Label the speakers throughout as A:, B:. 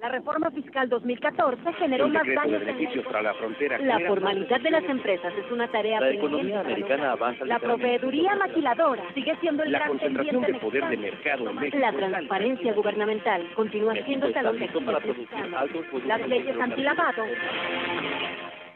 A: La reforma fiscal 2014 generó más daños beneficios para la frontera. La formalidad de las empresas es una tarea. La economía americana avanza. La proveeduría maquiladora sigue siendo el la gran concentración de poder de mercado. En la transparencia gubernamental continúa siendo el de Las leyes antilavado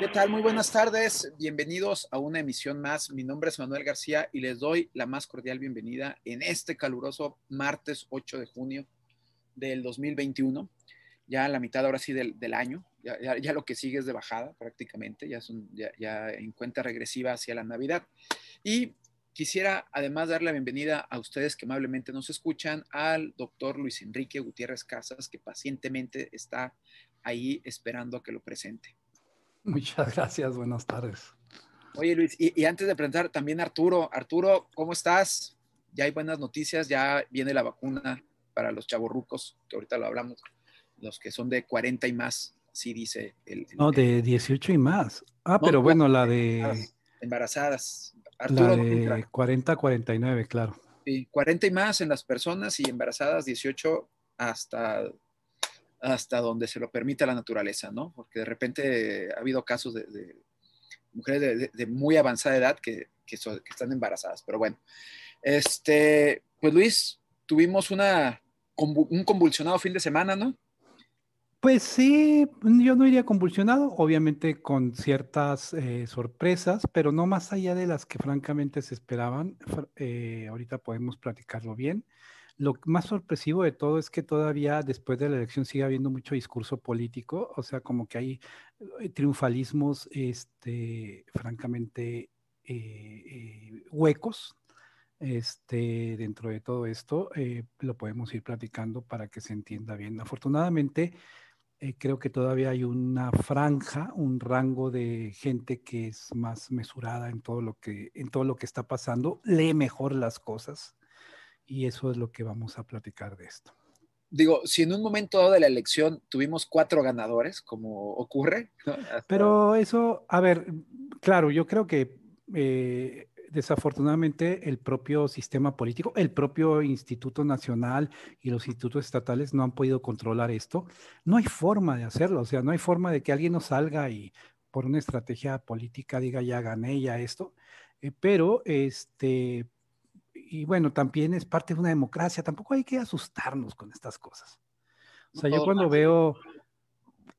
B: ¿Qué tal? Muy buenas tardes. Bienvenidos a una emisión más. Mi nombre es Manuel García y les doy la más cordial bienvenida en este caluroso martes 8 de junio del 2021. Ya a la mitad ahora sí del, año. Ya, lo que sigue es de bajada prácticamente. Ya, ya, ya en cuenta regresiva hacia la Navidad. Y Quisiera además dar la bienvenida a ustedes que amablemente nos escuchan, al doctor Luis Enrique Gutiérrez Casas, que pacientemente está ahí esperando a que lo presente.
C: Muchas gracias, buenas tardes.
B: Oye Luis, y, antes de presentar también Arturo, Arturo, ¿cómo estás? Ya hay buenas noticias, ya viene la vacuna para los chavorrucos, que ahorita lo hablamos, los que son de 40 y más, sí dice el...
C: no, de 18 y más. Ah, pero bueno, la de...
B: Embarazadas. Arturo, la de
C: 40 49, claro.
B: Sí, 40 y más en las personas y embarazadas 18 hasta hasta donde se lo permita la naturaleza, ¿no? Porque de repente ha habido casos de, mujeres de, muy avanzada edad que, están embarazadas, pero bueno. Este, pues Luis, tuvimos una, un convulsionado fin de semana, ¿no? Pues sí,
C: yo no iría convulsionado, obviamente con ciertas eh, sorpresas, pero no más allá de las que francamente se esperaban. Eh, ahorita podemos platicarlo bien. Lo más sorpresivo de todo es que todavía después de la elección sigue habiendo mucho discurso político, o sea, como que hay eh, triunfalismos, este, francamente, eh, eh, huecos, este, dentro de todo esto, lo podemos ir platicando para que se entienda bien. Afortunadamente, creo que todavía hay una franja, un rango de gente que es más mesurada en todo lo que está pasando, lee mejor las cosas y eso es lo que
B: vamos a platicar de esto. Digo, si en un momento dado de la elección tuvimos cuatro ganadores, como ocurre.
C: Pero eso, a ver, claro, yo creo que eh, desafortunadamente el propio sistema político, el propio Instituto Nacional y los institutos estatales no han podido controlar esto. No hay forma de hacerlo, o sea, no hay forma de que alguien nos salga y por una estrategia política diga ya gané ya esto, eh, pero este y bueno, también es parte de una democracia, tampoco hay que asustarnos con estas cosas. O sea, yo cuando veo,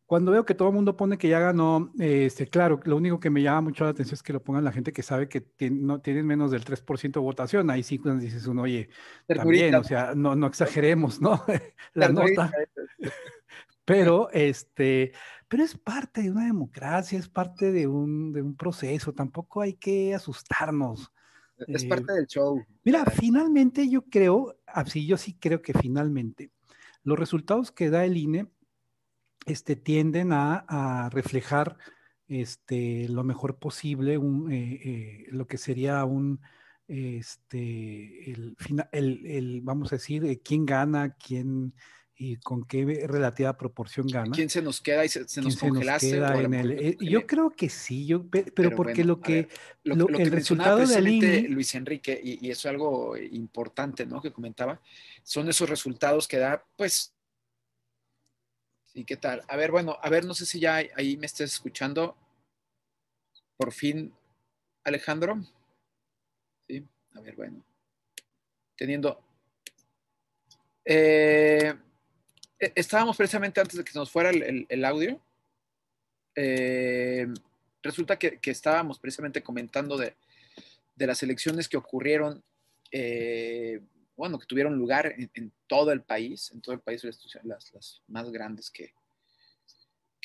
C: cuando veo que todo el mundo pone que ya ganó, este, claro, lo único que me llama mucho la atención es que lo pongan la gente que sabe que no, tienen menos del 3% de votación. Ahí sí cuando dices uno, oye, también, o sea, no, no exageremos, ¿no? la nota. Pero, este, pero es parte de una democracia, es parte de un, de un proceso, tampoco hay que asustarnos.
B: Es eh, parte del show.
C: Mira, finalmente yo creo, así ah, yo sí creo que finalmente los resultados que da el INE este, tienden a, reflejar este, lo mejor posible eh, eh, lo que sería un, este, el, el, vamos a decir, quién gana, quién y con qué relativa proporción gana. ¿Quién se
B: nos queda y se, nos congelaste? Eh,
C: yo creo que sí, pero, porque lo que el resultado de
B: Luis Enrique y, eso es algo eh, importante, ¿no? Que comentaba son esos resultados que da, pues. ¿Y qué tal? A ver, bueno, a ver, no sé si ya ahí me estés escuchando. Por fin, Alejandro. Sí, a ver, bueno. Teniendo. Eh, eh, estábamos precisamente antes de que se nos fuera el, audio. Eh, resulta que, estábamos precisamente comentando de, las elecciones que ocurrieron, eh, bueno, que tuvieron lugar en, todo el país, en todo el país las, las más grandes que,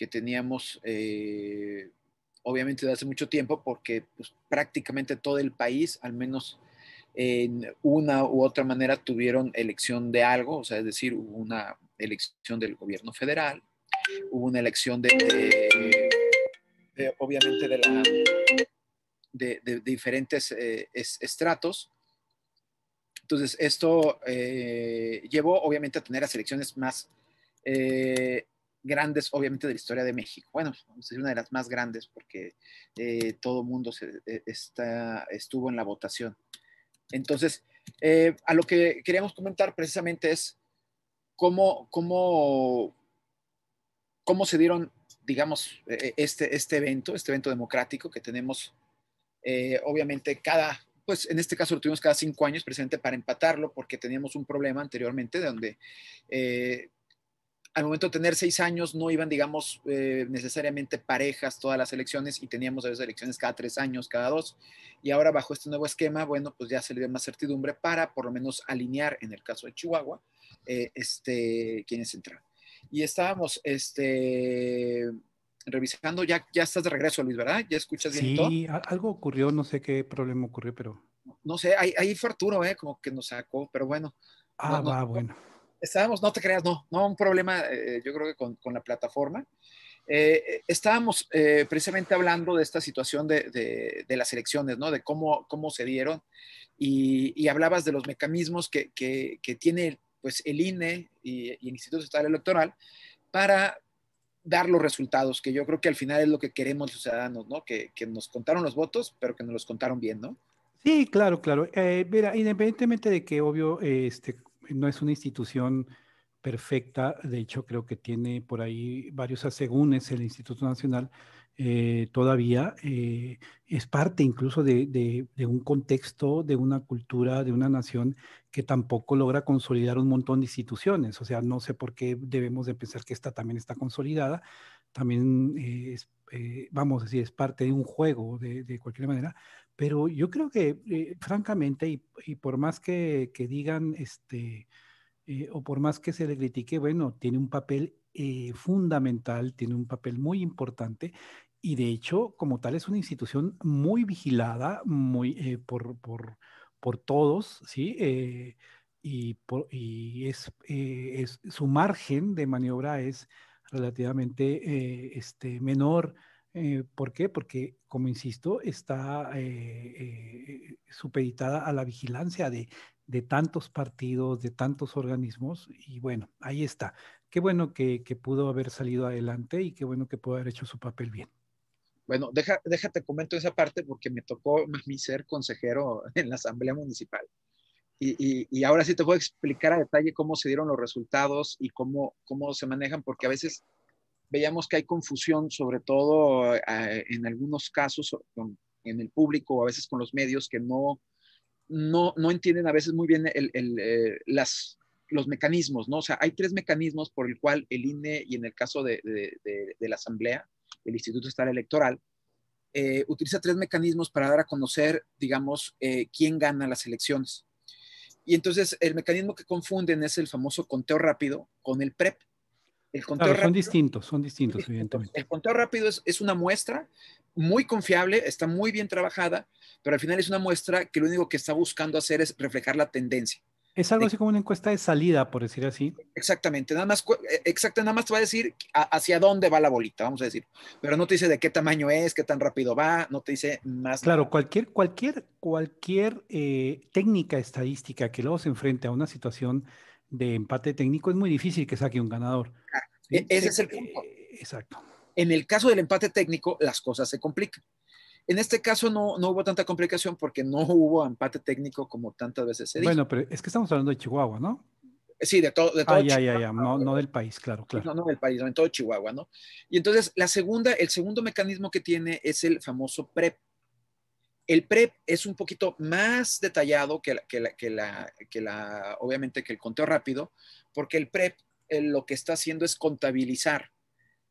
B: teníamos, obviamente, desde hace mucho tiempo, porque pues, prácticamente todo el país, al menos en una u otra manera tuvieron elección de algo, o sea, es decir, hubo una elección del gobierno federal, hubo una elección de, obviamente, de, de diferentes eh, estratos. Entonces, esto eh, llevó, obviamente, a tener las elecciones más eh, grandes, obviamente, de la historia de México. Bueno, es una de las más grandes porque todo el mundo e, estuvo en la votación. Entonces, eh, a lo que queríamos comentar precisamente es cómo, cómo, cómo se dieron, digamos, eh, este, este evento, este evento democrático que tenemos, eh, obviamente, cada, pues en este caso lo tuvimos cada cinco años, presente para empatarlo, porque teníamos un problema anteriormente donde al momento de tener seis años no iban, digamos, eh, necesariamente parejas todas las elecciones y teníamos a veces elecciones cada tres años, cada dos. Y ahora bajo este nuevo esquema, bueno, pues ya se le dio más certidumbre para por lo menos alinear, en el caso de Chihuahua, eh, este, quienes entran Y estábamos, este, revisando, ya, ya estás de regreso, Luis, ¿verdad? ¿Ya escuchas bien todo? Sí,
C: algo ocurrió, no sé qué problema ocurrió, pero...
B: No sé, ahí, fue Arturo, ¿eh? Como que nos sacó, pero bueno. Ah, va, bueno estábamos, no te creas, no, no, un problema, eh, yo creo que con, la plataforma. Eh, estábamos eh, precisamente hablando de esta situación de, de, las elecciones, ¿no? De cómo, cómo se dieron y, hablabas de los mecanismos que, que, tiene pues, el INE y, el Instituto Estatal Electoral para dar los resultados, que yo creo que al final es lo que queremos los ciudadanos, ¿no? Que, que nos contaron los votos, pero que nos los contaron bien, ¿no?
C: Sí, claro, claro. mira, independientemente de que, obvio, este, no es una institución perfecta, de hecho creo que tiene por ahí varios asegúnes el Instituto Nacional eh, todavía, eh, es parte incluso de, de, un contexto, de una cultura, de una nación que tampoco logra consolidar un montón de instituciones, o sea, no sé por qué debemos de pensar que esta también está consolidada, también es, eh, vamos a decir, es parte de un juego de, de cualquier manera, pero yo creo que eh, francamente, y, y, por más que, que digan, este, eh, o por más que se le critique, bueno, tiene un papel fundamental, tiene un papel muy importante. Y de hecho, como tal, es una institución muy vigilada, muy por, por, por, todos, ¿sí? Y, y, es, es, su margen de maniobra es, relativamente eh, este, menor. Eh, ¿Por qué? Porque, como insisto, está eh, supeditada a la vigilancia de, tantos partidos, de tantos organismos, y bueno, ahí está. Qué bueno que, pudo haber salido adelante y qué bueno que pudo haber hecho su papel bien.
B: Bueno, déjate comento esa parte porque me tocó a mí ser consejero en la Asamblea Municipal. Y, ahora sí te puedo explicar a detalle cómo se dieron los resultados y cómo, cómo se manejan, porque a veces veíamos que hay confusión, sobre todo ah, en algunos casos en el público o a veces con los medios que no, no, no entienden a veces muy bien eh, las, los mecanismos, ¿no? O sea, hay tres mecanismos por el cual el INE y en el caso de, de, la Asamblea, el Instituto Estatal Electoral, eh, utiliza tres mecanismos para dar a conocer, digamos, eh, quién gana las elecciones. Y entonces el mecanismo que confunden es el famoso conteo rápido con el PREP. El conteo son
C: distintos, son distintos,
B: evidentemente. El conteo rápido es, una muestra muy confiable, está muy bien trabajada, pero al final es una muestra que lo único que está buscando hacer es reflejar la tendencia.
C: Es algo así como una encuesta de salida, por decir así.
B: Exactamente, nada más, eh, exacto, nada más te va a decir hacia dónde va la bolita, vamos a decir, pero no te dice de qué tamaño es, qué tan rápido va, no te dice más. Claro,
C: cualquier, cualquier, cualquier eh, técnica estadística que luego se enfrente a una situación de empate técnico es muy difícil que saque un ganador. Ah, e, ese es el
B: punto. Eh, exacto. En el caso del empate técnico, las cosas se complican. En este caso no, hubo tanta complicación porque no hubo empate técnico como tantas veces se dice. Bueno,
C: pero es que estamos hablando de Chihuahua, ¿no?
B: Sí, de todo, de todo Chihuahua. Ya,
C: ya, ya. No, del país, claro,
B: claro. No, no del país, no, en todo Chihuahua, ¿no? Y entonces, la segunda, el segundo mecanismo que tiene es el famoso PREP. El PREP es un poquito más detallado que la, que que la, obviamente, que el conteo rápido, porque el PREP eh, lo que está haciendo es contabilizar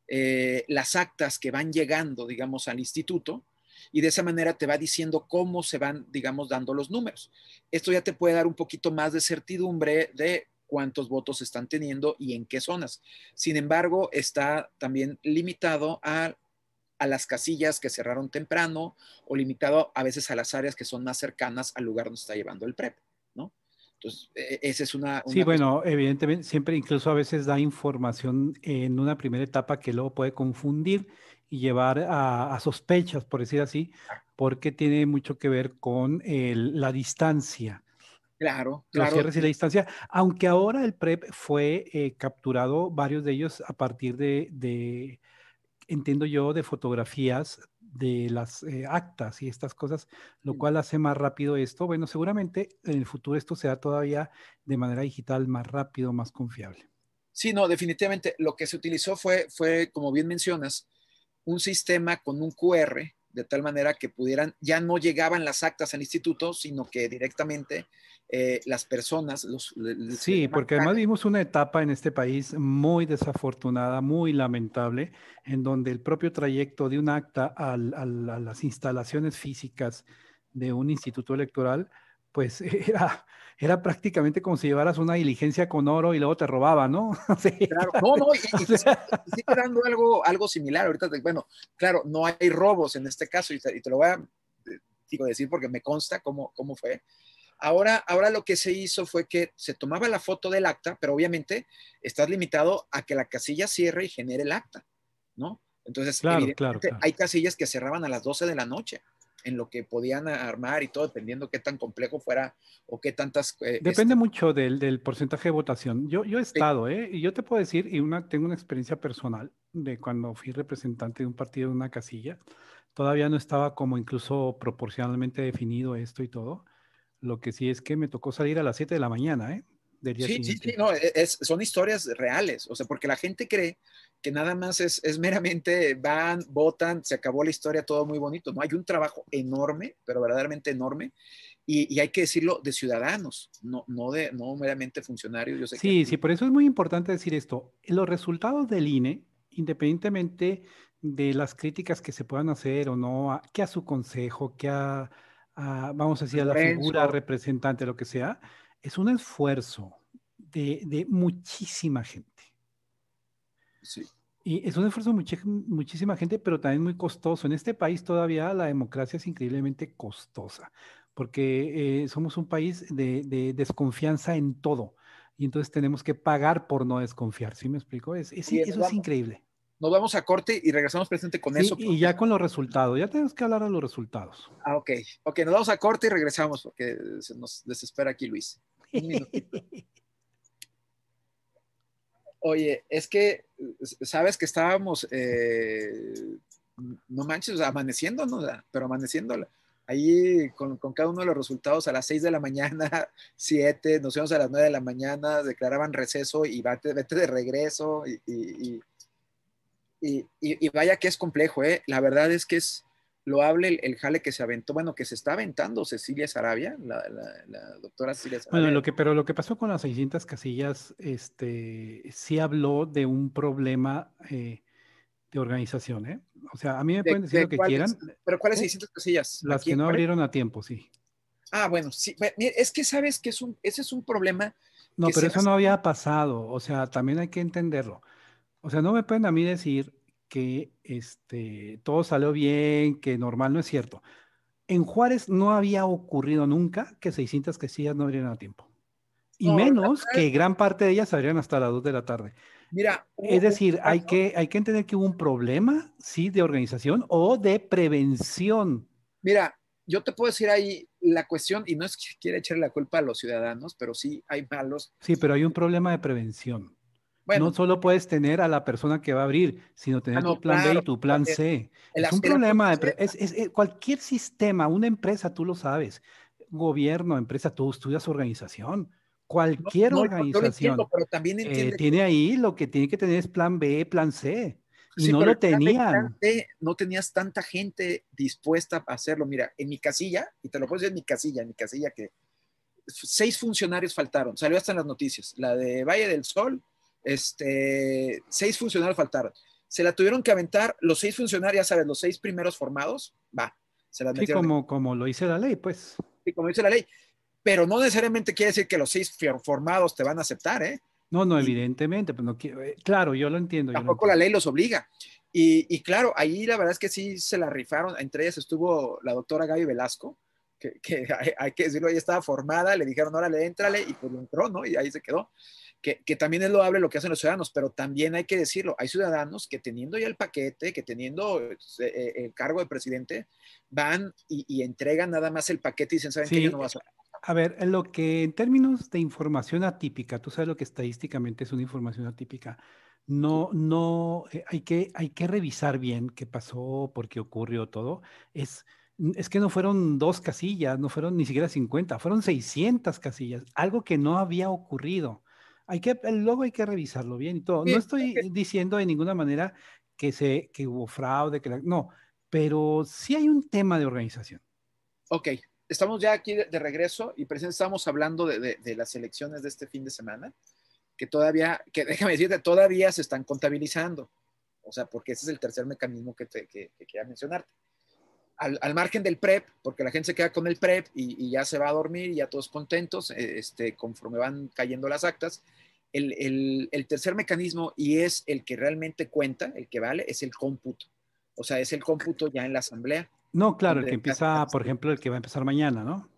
B: eh, las actas que van llegando, digamos, al instituto y de esa manera te va diciendo cómo se van, digamos, dando los números. Esto ya te puede dar un poquito más de certidumbre de cuántos votos están teniendo y en qué zonas. Sin embargo, está también limitado a, las casillas que cerraron temprano o limitado a veces a las áreas que son más cercanas al lugar donde está llevando el PREP. Entonces, e, e, esa es una... sí,
C: bueno, evidentemente, siempre incluso a veces da información en una primera etapa que luego puede confundir y llevar a, sospechas, por decir así, porque tiene mucho que ver con la distancia.
B: Claro, claro. y la distancia,
C: aunque ahora el PREP fue eh, capturado, varios de ellos a partir de, entiendo yo, de fotografías de las eh, actas y estas cosas, lo cual hace más rápido esto. Bueno, seguramente en el futuro esto será todavía de manera digital más rápido, más confiable.
B: Sí, no, definitivamente lo que se utilizó fue, fue como bien mencionas, un sistema con un QR, de tal manera que pudieran, ya no llegaban las actas al instituto, sino que directamente eh, las personas, los... sí, porque además
C: vimos una etapa en este país muy desafortunada, muy lamentable, en donde el propio trayecto de un acta a las instalaciones físicas de un instituto electoral, pues era, era prácticamente como si llevaras una diligencia con oro y luego te robaba, ¿no? sí,
B: claro. No, no, y, dando algo, algo similar. Ahorita, bueno, claro, no hay robos en este caso, y te, lo voy a eh, digo, decir porque me consta cómo, fue. Ahora, ahora lo que se hizo fue que se tomaba la foto del acta, pero obviamente estás limitado a que la casilla cierre y genere el acta, ¿no? Entonces, claro, claro, hay casillas que cerraban a las 12 de la noche en lo que podían armar y todo, dependiendo qué tan complejo fuera o qué tantas... Eh, Depende este
C: mucho del, porcentaje de votación. Yo, yo he estado, ¿eh? Y yo te puedo decir, y una, tengo una experiencia personal de cuando fui representante de un partido en una casilla, todavía no estaba como incluso proporcionalmente definido esto y todo. Lo que sí es que me tocó salir a las 7 de la mañana, ¿eh? sí, Sí,
B: no, e, son historias reales, o sea, porque la gente cree que nada más es, meramente van, votan, se acabó la historia, todo muy bonito, ¿no? Hay un trabajo enorme, pero verdaderamente enorme, y, hay que decirlo de ciudadanos, no, no, de, no meramente funcionarios. Yo sé
C: sí, sí, por eso es muy importante decir esto. Los resultados del INE, independientemente de las críticas que se puedan hacer o no, que a su consejo, que a, vamos a decir, a la figura representante, lo que sea, es un esfuerzo de, muchísima gente. Sí. Y es un esfuerzo de muchísima gente, pero también muy costoso. En este país todavía la democracia es increíblemente costosa, porque eh, somos un país de, desconfianza en todo. Y entonces tenemos que pagar por no desconfiar, ¿sí me explico? Es, eso es increíble.
B: Nos vamos a corte y regresamos presente con eso. Y
C: ya con los resultados, ya tenemos que hablar de los resultados.
B: Ah, ok. Ok, nos vamos a corte y regresamos porque se nos desespera aquí Luis. Oye, es que, sabes que estábamos, eh, no manches, amaneciéndonos, pero amaneciendo, Ahí con, cada uno de los resultados a las 6 de la mañana, 7, nos íbamos a las 9 de la mañana, declaraban receso y vete, de regreso. Y, vaya que es complejo, ¿eh? La verdad es que es, lo el, el jale que se aventó, bueno, que se está aventando Cecilia Sarabia, la, doctora Cecilia Sarabia.
C: Bueno, lo que, pero lo que pasó con las 600 casillas, este, sí habló de un problema eh, de organización, ¿eh? O sea, a mí me pueden decir lo que quieran.
B: ¿Pero cuáles 600 eh, casillas? Las que no abrieron a
C: tiempo, sí.
B: Ah, bueno, sí, es que sabes que es un, ese es un problema.
C: No, pero eso no había pasado, o sea, también hay que entenderlo. O sea, no me pueden a mí decir que este, todo salió bien, que normal, no es cierto. En Juárez no había ocurrido nunca que 600 quesillas no abrieran a tiempo. Y menos que gran parte de ellas abrieran hasta las 2 de la tarde.
B: Mira, es decir,
C: hay que, hay que entender que hubo un problema, sí, de organización o de prevención.
B: Mira, yo te puedo decir ahí la cuestión, y no es que quiera echarle la culpa a los ciudadanos, pero sí hay malos. Sí, pero hay
C: un problema de prevención no solo puedes tener a la persona que va a abrir, sino tener ah, tu plan B y tu plan C. Es un problema. es, eh, cualquier sistema, una empresa, tú lo sabes, gobierno, empresa, tú estudias organización. Cualquier organización pero también eh, tiene ahí lo que tiene que tener es plan B, plan C. Y no lo
B: tenían. no tenías tanta gente dispuesta a hacerlo. Mira, en mi casilla, y te lo puedo decir en mi casilla, en mi casilla que seis funcionarios faltaron. Salió hasta en las noticias. La de Valle del Sol, este, seis funcionarios faltaron. Se la tuvieron que aventar los seis funcionarios, ya sabes, los seis primeros formados, va, se la metieron. Como,
C: como lo dice la ley,
B: pues. Sí, como dice la ley. Pero no necesariamente quiere decir que los seis formados te van a aceptar, ¿eh?
C: No, no, evidentemente, pues no eh, claro, yo lo entiendo. Tampoco
B: la ley los obliga. Y, claro, ahí la verdad es que sí se la rifaron. Entre ellas estuvo la doctora Gaby Velasco, que, hay, que decirlo, ella estaba formada, le dijeron, órale, entrale, y pues entró, ¿no? Y ahí se quedó que, también es loable lo que hacen los ciudadanos, pero también hay que decirlo, hay ciudadanos que teniendo ya el paquete, que teniendo pues, eh, eh, el cargo de presidente, van y, entregan nada más el paquete y dicen, ¿saben que Yo no voy a hacer?
C: A ver, lo que en términos de información atípica, tú sabes lo que estadísticamente es una información atípica, no, no, eh, hay, que, hay que revisar bien qué pasó, por qué ocurrió todo. Es, es que no fueron dos casillas, no fueron ni siquiera 50, fueron 600 casillas, algo que no había ocurrido hay que, luego hay que revisarlo bien y todo. No estoy diciendo de ninguna manera que, se, que hubo fraude, que no, pero sí hay un tema de organización.
B: Ok, estamos ya aquí de, regreso y precisamente estamos hablando de, las elecciones de este fin de semana, que todavía, que déjame decirte, todavía se están contabilizando. O sea, porque ese es el tercer mecanismo que, te, que, que quería mencionarte al, margen del PrEP, porque la gente se queda con el PrEP y, ya se va a dormir y ya todos contentos eh, este, conforme van cayendo las actas. El, el, tercer mecanismo, y es el que realmente cuenta, el que vale, es el cómputo. O sea, es el cómputo ya en la asamblea.
C: No, claro, el que empieza, por ejemplo, el que va a empezar mañana, ¿no?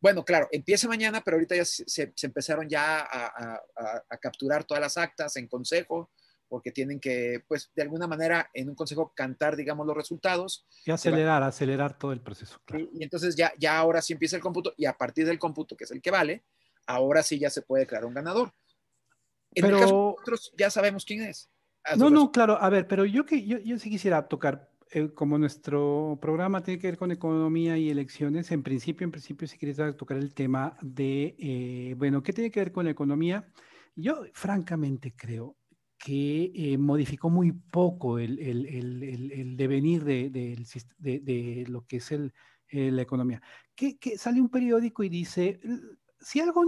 B: Bueno, claro, empieza mañana, pero ahorita ya se, empezaron ya a, a, a, capturar todas las actas en consejo porque tienen que, pues, de alguna manera, en un consejo, cantar, digamos, los resultados.
C: Y acelerar, acelerar todo el proceso.
B: Y, entonces ya, ya ahora sí empieza el cómputo y a partir del cómputo, que es el que vale, ahora sí ya se puede declarar un ganador. En pero, el caso nosotros ya sabemos quién es. Ah, no, no,
C: claro, a ver, pero yo, que, yo, sí quisiera tocar, eh, como nuestro programa tiene que ver con economía y elecciones, en principio, en principio si quieres tocar el tema de, eh, bueno, ¿qué tiene que ver con la economía? Yo francamente creo que eh, modificó muy poco el, devenir de, lo que es eh, la economía. Que, que, sale un periódico y dice, si algo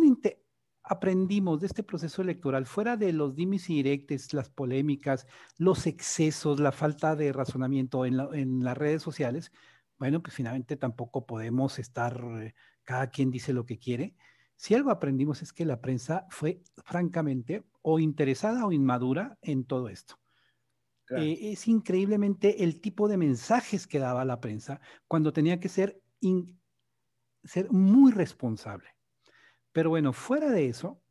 C: aprendimos de este proceso electoral, fuera de los dimis y las polémicas, los excesos, la falta de razonamiento en, las redes sociales, bueno, pues finalmente tampoco podemos estar, eh, cada quien dice lo que quiere, si algo aprendimos es que la prensa fue francamente o interesada o inmadura en todo esto. Eh, es increíblemente el tipo de mensajes que daba la prensa cuando tenía que ser, ser muy responsable. Pero bueno, fuera de eso,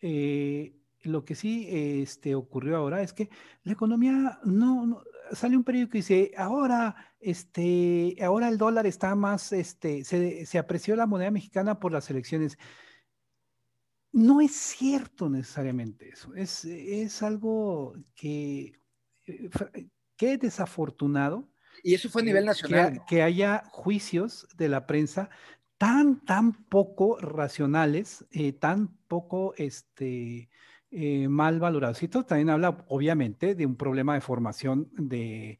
C: eh, lo que sí este, ocurrió ahora es que la economía no, sale un periódico y dice, ahora, este, ahora el dólar está más, este, se, se apreció la moneda mexicana por las elecciones. No es cierto necesariamente eso, es, es algo que, eh, que desafortunado. Y eso fue a nivel nacional. Que, haya juicios de la prensa tan, tan poco racionales, eh, tan poco, este, eh, mal valorados. también habla, obviamente, de un problema de formación de,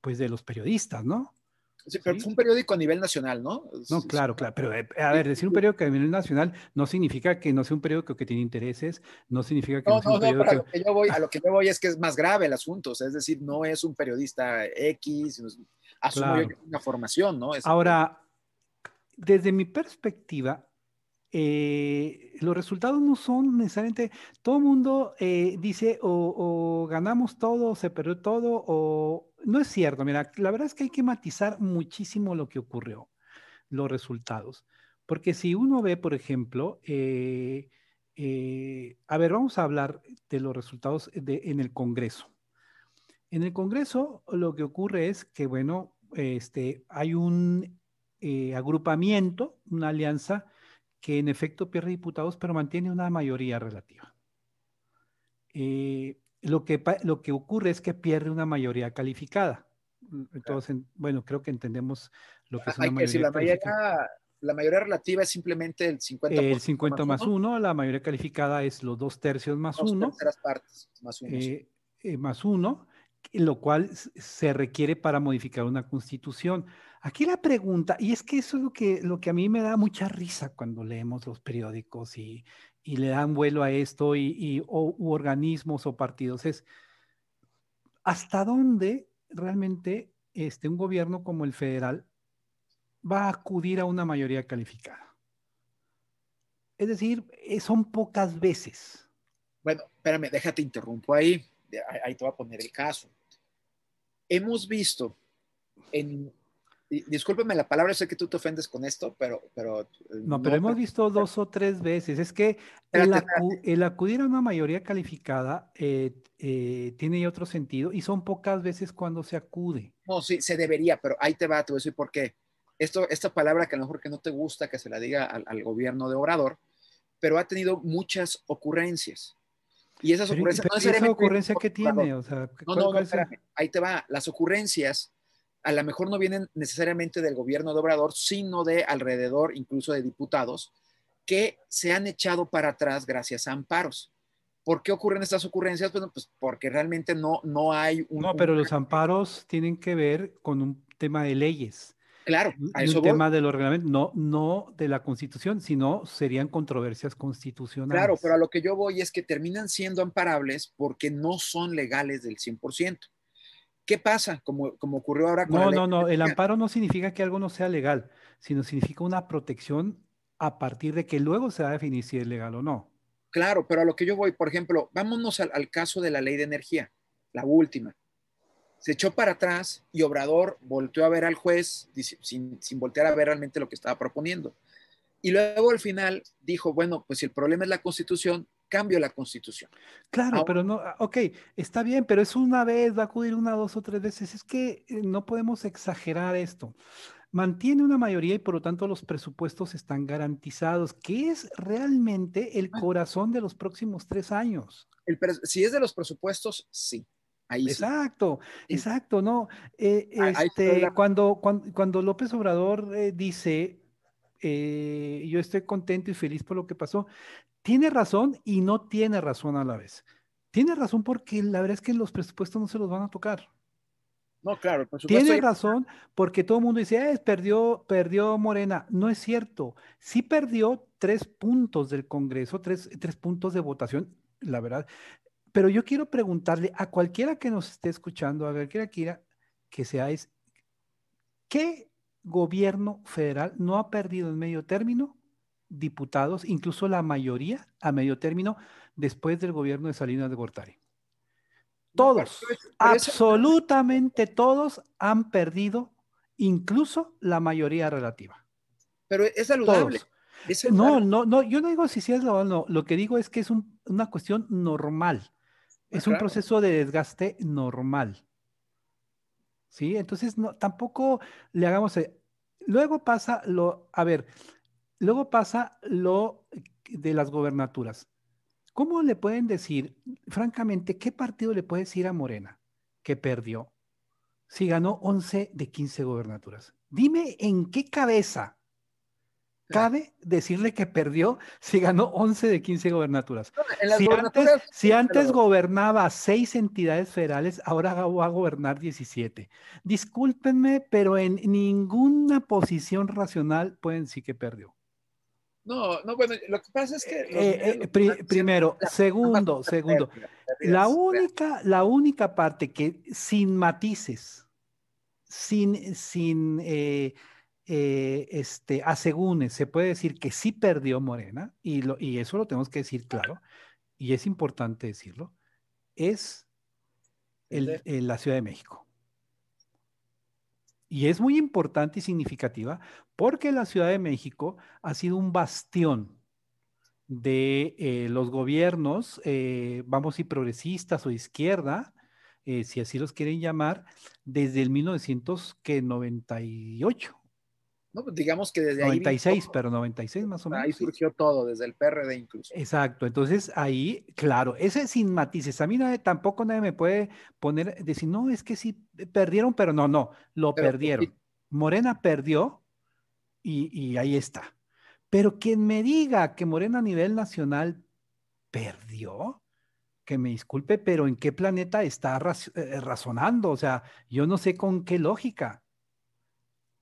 C: pues, de los periodistas, ¿no?
B: Sí, pero es un periódico a nivel nacional, ¿no? No,
C: claro, claro. Pero eh, a ver, decir un periódico a nivel nacional no significa que no sea un periódico que tiene intereses, no significa que no, sea un periódico.
B: yo voy, a lo que voy es que es más grave el asunto, es decir, no es un periodista X, asumo que una formación, ¿no? Ahora,
C: desde mi perspectiva, eh, los resultados no son necesariamente, todo el mundo eh, dice o, ganamos todo, o se perdió todo, o no es cierto. Mira, la verdad es que hay que matizar muchísimo lo que ocurrió, los resultados. Porque si uno ve, por ejemplo, eh, a ver, vamos a hablar de los resultados en el Congreso. En el Congreso lo que ocurre es que, bueno, este, hay un agrupamiento, una alianza que en efecto pierde diputados, pero mantiene una mayoría relativa. Eh, lo, que, lo que ocurre es que pierde una mayoría calificada. Mm, entonces, bueno, creo que entendemos lo que es una Hay que mayoría
B: la mayoría, relativa es simplemente el 50 El 50 más 1,
C: la mayoría calificada es los dos tercios más 1. Dos terceras
B: partes más 1. Eh,
C: eh, más 1 lo cual se requiere para modificar una constitución. Aquí la pregunta, y es que eso es lo que, lo que a mí me da mucha risa cuando leemos los periódicos y, le dan vuelo a esto y, organismos o partidos, es hasta dónde realmente este, un gobierno como el federal va a acudir a una
B: mayoría calificada. Es decir, eh, son pocas veces. Bueno, espérame, déjate interrumpo ahí ahí te voy a poner el caso. Hemos visto en... Discúlpeme la palabra, sé que tú te ofendes con esto, pero... pero eh, no, pero hemos
C: visto dos o tres veces. Es que el, acudir a una mayoría calificada eh, eh, tiene otro sentido y son pocas veces cuando se acude.
B: No, sí, se debería, pero ahí te va, te voy a decir por qué. Esto, esta palabra que a lo mejor que no te gusta que se la diga al, al gobierno de orador, pero ha tenido muchas ocurrencias. Y esas ocurrencias... no ¿Esa ocurrencia que tiene? no, no, ahí te va. Las ocurrencias a lo mejor no vienen necesariamente del gobierno de Obrador, sino de alrededor, incluso de diputados, que se han echado para atrás gracias a amparos. ¿Por qué ocurren estas ocurrencias? Bueno, pues porque realmente no, no hay un... No, pero los
C: amparos tienen que ver con un tema de leyes. Claro, un tema del los no, no de la constitución, sino serían controversias constitucionales. Claro,
B: pero a lo que yo voy es que terminan siendo amparables porque no son legales del 100%. ¿Qué pasa? Como, como ocurrió ahora con... No, no,
C: no, el amparo no significa que algo no sea legal, sino significa una protección a partir de que luego se va a definir si es legal o no.
B: Claro, pero a lo que yo voy, por ejemplo, vámonos al caso de la ley de energía, la última se echó para atrás y Obrador volteó a ver al juez sin, voltear a ver realmente lo que estaba proponiendo. Y luego al final dijo, bueno, pues si el problema es la constitución, cambio la constitución. Claro, pero no, ah, ok, está bien, pero es una vez, va a acudir una, dos o tres
C: veces. Es que eh, no podemos exagerar esto. Mantiene una mayoría y por lo tanto los presupuestos están garantizados, que es realmente el ah. corazón de los próximos tres años. si es de los presupuestos, sí exacto, exacto, no. Eh, este, cuando, cuando, López Obrador eh, dice, eh, yo estoy contento y feliz por lo que pasó, tiene razón y no tiene razón a la vez. Tiene razón porque la verdad es que los presupuestos no se los van a tocar.
B: No, claro, Tiene razón
C: porque todo el mundo dice, perdió, perdió Morena. No es cierto. Sí perdió tres puntos del Congreso, tres puntos de votación, la verdad pero yo quiero preguntarle a cualquiera que nos esté escuchando, a cualquiera que, sea, es, ¿qué gobierno federal no ha perdido en medio término diputados, incluso la mayoría a medio término, después del gobierno de Salinas de Gortari? Todos, absolutamente todos han perdido, incluso la mayoría relativa. Pero es saludable. No, no, no, yo no digo si sí es lo, no, lo que digo es que es una cuestión normal. Es un proceso de desgaste normal. ¿Sí? Entonces, no, tampoco le hagamos... Eh, luego pasa lo... A ver, luego pasa lo de las gobernaturas. ¿Cómo le pueden decir, francamente, qué partido le puede decir a Morena que perdió si ganó 11 de 15 gobernaturas? Dime en qué cabeza Cabe decirle que perdió si ganó 11 de 15 gobernaturas. si, antes, gobernaba seis entidades federales, ahora va a gobernar 17. Discúlpenme, pero en ninguna posición racional pueden decir que perdió.
B: No, no, bueno, lo que pasa es que... Eh, eh,
C: eh, primero, segundo, segundo. La única, la única parte que sin matices, sin, sin eh, este, asegúne, se puede decir que sí perdió Morena, y, y eso lo tenemos que decir claro, y es importante decirlo, es la Ciudad de México. Y es muy importante y significativa porque la Ciudad de México ha sido un bastión de eh, los gobiernos, eh, vamos y progresistas o izquierda, si así los quieren llamar, desde el 1998
B: pues, digamos que desde ahí. 96,
C: pero 96 más o menos.
B: Ahí surgió todo, desde el PRD incluso.
C: Exacto, entonces ahí, claro, ese sin matices. A mí tampoco nadie me puede poner, decir, no, es que sí eh, perdieron, pero no, no, lo pues perdieron. Morena perdió y, ahí está. Pero quien me diga que Morena a nivel nacional perdió, que me disculpe, pero ¿en qué planeta está eh, razonando? O sea, yo no sé con qué lógica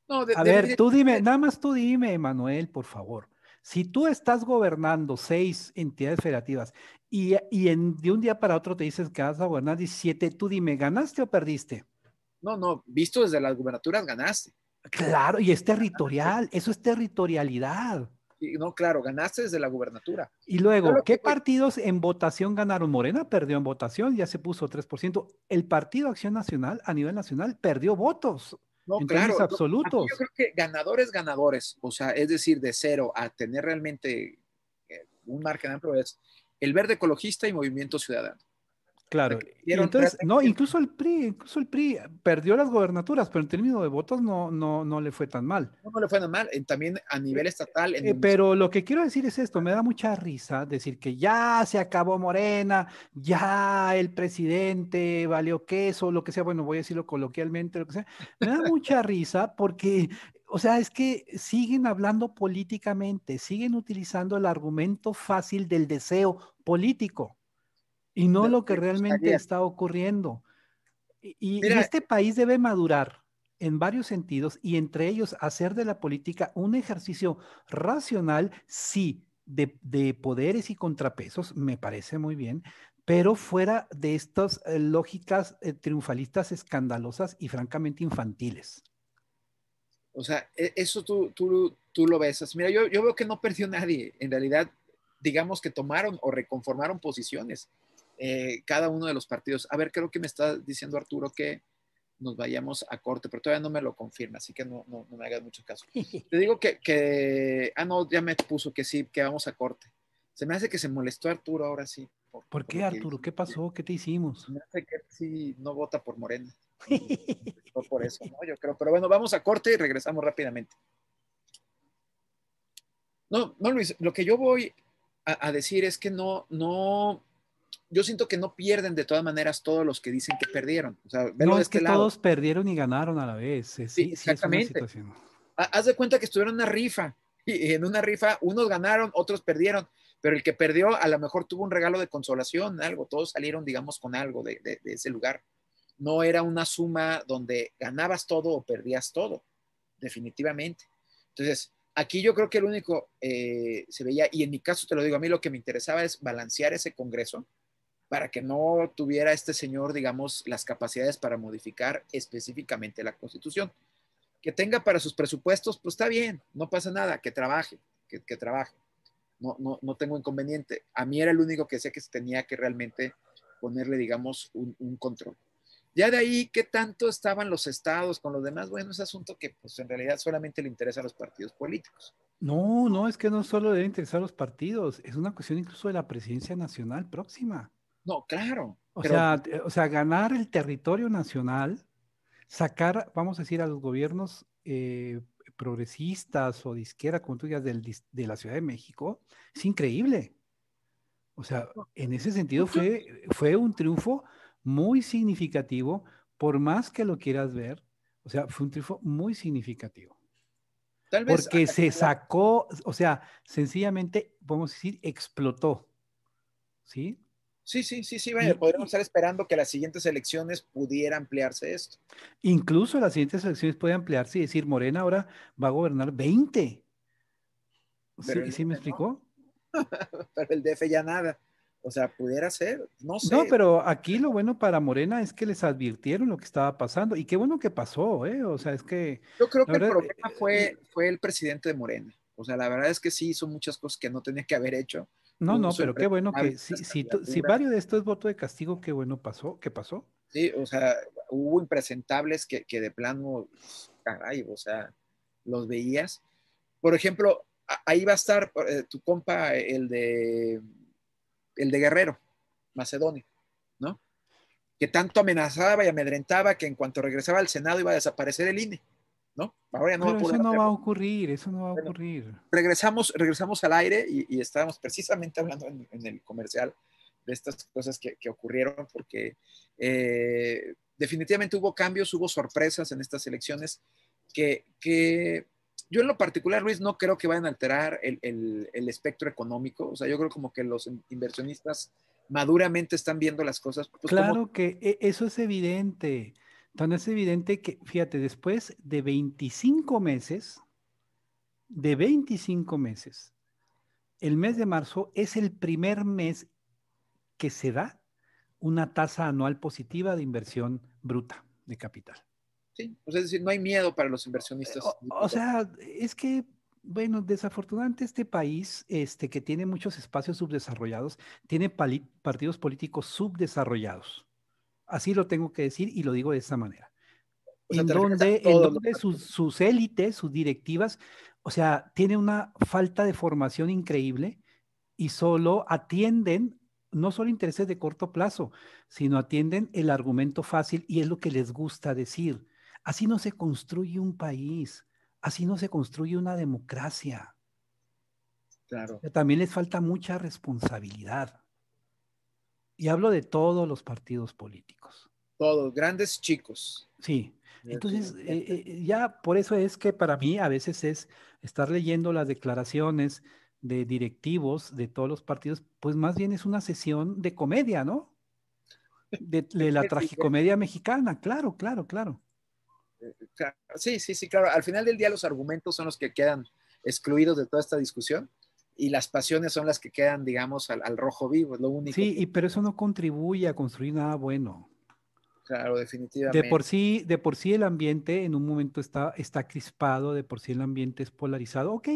B: a ver, tú dime, eh,
C: nada más tú dime, Manuel, por favor. Si tú estás gobernando seis entidades federativas y, de un día para otro te dices que vas a gobernar 17, tú dime, ¿ganaste o perdiste?
B: No, no, visto desde las gubernaturas ganaste.
C: Claro, y es territorial, eso es territorialidad.
B: no, claro, ganaste desde la gubernatura. Y luego,
C: ¿qué partidos en votación ganaron? Morena perdió en votación, ya se puso 3%. El Partido Acción Nacional a nivel nacional perdió votos. No, absolutos. yo creo
B: que ganadores, ganadores. O sea, es decir, de cero a tener realmente eh, un margen amplio es el verde ecologista y movimiento ciudadano. Claro. Entonces, no,
C: incluso el PRI, incluso el PRI perdió las gobernaturas, pero en términos de votos no, no, no le fue tan mal.
B: No, le fue tan mal, también a nivel eh, estatal. Eh, pero
C: lo que quiero decir es esto, me da mucha risa decir que ya se acabó Morena, ya el presidente valió queso, lo que sea, bueno, voy a decirlo coloquialmente, lo que sea. Me da mucha risa porque o sea, es que siguen hablando políticamente, siguen utilizando el argumento fácil del deseo político y no lo que realmente está ocurriendo. Y, este país debe madurar en varios sentidos y entre ellos hacer de la política un ejercicio racional, sí, de, poderes y contrapesos, me parece muy bien, pero fuera de estas eh, lógicas eh, triunfalistas escandalosas y francamente infantiles.
B: O sea, e, eso tú, tú, tú lo ves. Mira, yo, yo, veo que no perdió nadie. En realidad, digamos que tomaron o reconformaron posiciones. Eh, cada uno de los partidos. A ver, creo que me está diciendo Arturo que nos vayamos a corte, pero todavía no me lo confirma, así que no, me hagas mucho caso. Te digo que, ah, no, ya me puso que sí, que vamos a corte. Se me hace que se molestó Arturo ahora sí.
C: ¿Por, qué, Arturo? ¿Qué pasó? ¿Qué te hicimos? Se me hace que sí, no vota por Morena.
B: por eso, ¿no? Yo creo. Pero bueno, vamos a corte y regresamos rápidamente. No, no, Luis, lo que yo voy a, a decir es que no, no, yo siento que no pierden de todas maneras todos los que dicen que perdieron. O sea, no, es este que todos
C: perdieron y ganaron a la vez. Sí, exactamente.
B: Haz de cuenta que estuvieron en una rifa y en una rifa unos ganaron, otros perdieron, pero el que perdió a lo mejor tuvo un regalo de consolación, algo. Todos salieron, digamos, con algo de, ese lugar. No era una suma donde ganabas todo o perdías todo, definitivamente. Entonces, aquí yo creo que el único eh, se veía, y en mi caso te lo digo, a mí lo que me interesaba es balancear ese congreso para que no tuviera este señor, digamos, las capacidades para modificar específicamente la constitución. Que tenga para sus presupuestos, pues está bien, no pasa nada, que trabaje, que, trabaje. No, no, no, tengo inconveniente. A mí era el único que decía que se tenía que realmente ponerle, digamos, un, un, control. Ya de ahí, ¿qué tanto estaban los estados con los demás? Bueno, es asunto que pues en realidad solamente le interesa a los partidos políticos.
C: No, no, es que no solo debe interesar a los partidos, es una cuestión incluso de la presidencia nacional próxima.
B: No, claro. O, sea,
C: o sea, ganar el territorio nacional, sacar, vamos a decir, a los gobiernos eh, progresistas o de izquierda, como tú digas, de la Ciudad de México, es increíble. O sea, en ese sentido fue, fue un triunfo muy significativo, por más que lo quieras ver, o sea, fue un triunfo muy significativo.
B: Tal vez Porque se
C: sacó, o sea, sencillamente, vamos a decir, explotó, ¿sí?
B: Sí, sí, sí, sí, podríamos estar esperando que las siguientes elecciones pudiera ampliarse esto.
C: Incluso las siguientes elecciones puede ampliarse y decir, Morena ahora va a gobernar 20. ¿Sí, me explicó?
B: pero el DF ya nada. O sea, pudiera ser, no sé. No, pero
C: aquí lo bueno para Morena es que les advirtieron lo que estaba pasando y qué bueno que pasó, ¿eh? O sea, es que... Yo creo que el problema
B: fue, fue el presidente de Morena. O sea, la verdad es que sí hizo muchas cosas que no tenía que haber hecho no, no, pero qué bueno que si, si, si, varios
C: de estos votos de castigo, qué bueno pasó, qué pasó.
B: Sí, o sea, hubo impresentables que, que de plano, pues, caray, o sea, los veías. Por ejemplo, ahí va a estar eh, tu compa, el de, el de Guerrero, Macedonio, ¿no? Que tanto amenazaba y amedrentaba que en cuanto regresaba al Senado iba a desaparecer el INE. ¿no? Ahora no eso no va a
C: ocurrir, eso no va a ocurrir.
B: Regresamos, regresamos al aire y, estábamos precisamente hablando en, el comercial de estas cosas que, ocurrieron porque eh, definitivamente hubo cambios, hubo sorpresas en estas elecciones que, yo en lo particular, Luis, no creo que vayan a alterar el, espectro económico. O sea, yo creo como que los inversionistas maduramente están viendo las cosas. Pues, claro
C: que e, eso es evidente. Entonces es evidente que, fíjate, después de 25 meses, de 25 meses, el mes de marzo es el primer mes que se da una tasa anual positiva de inversión bruta de capital.
B: Sí, sea, es decir, no hay miedo para los inversionistas. Eh, o, o, sea,
C: es que, bueno, desafortunadamente este país, este, que tiene muchos espacios subdesarrollados, tiene partidos políticos subdesarrollados así lo tengo que decir y lo digo de esa manera. en donde, sus, élites, sus directivas, o sea, tiene una falta de formación increíble y solo atienden no solo intereses de corto plazo, sino atienden el argumento fácil y es lo que les gusta decir. Así no se construye un país, así no se construye una democracia. Claro. también les falta mucha responsabilidad. Y hablo de todos los partidos políticos.
B: Todos, grandes chicos.
C: Sí. Entonces, eh, eh, ya por eso es que para mí a veces es estar leyendo las declaraciones de directivos de todos los partidos, pues más bien es una sesión de
B: comedia, ¿no? de la tragicomedia
C: mexicana, claro, claro, claro.
B: Eh, sí, sí, sí, claro. Al final del día los argumentos son los que quedan excluidos de toda esta discusión y las pasiones son las que quedan, digamos, al, rojo vivo, es lo único. Sí, y,
C: pero eso no contribuye a construir nada bueno.
B: Claro, definitivamente. De por
C: sí, de por sí el ambiente en un momento está, está crispado, de por sí el ambiente es polarizado. Ok,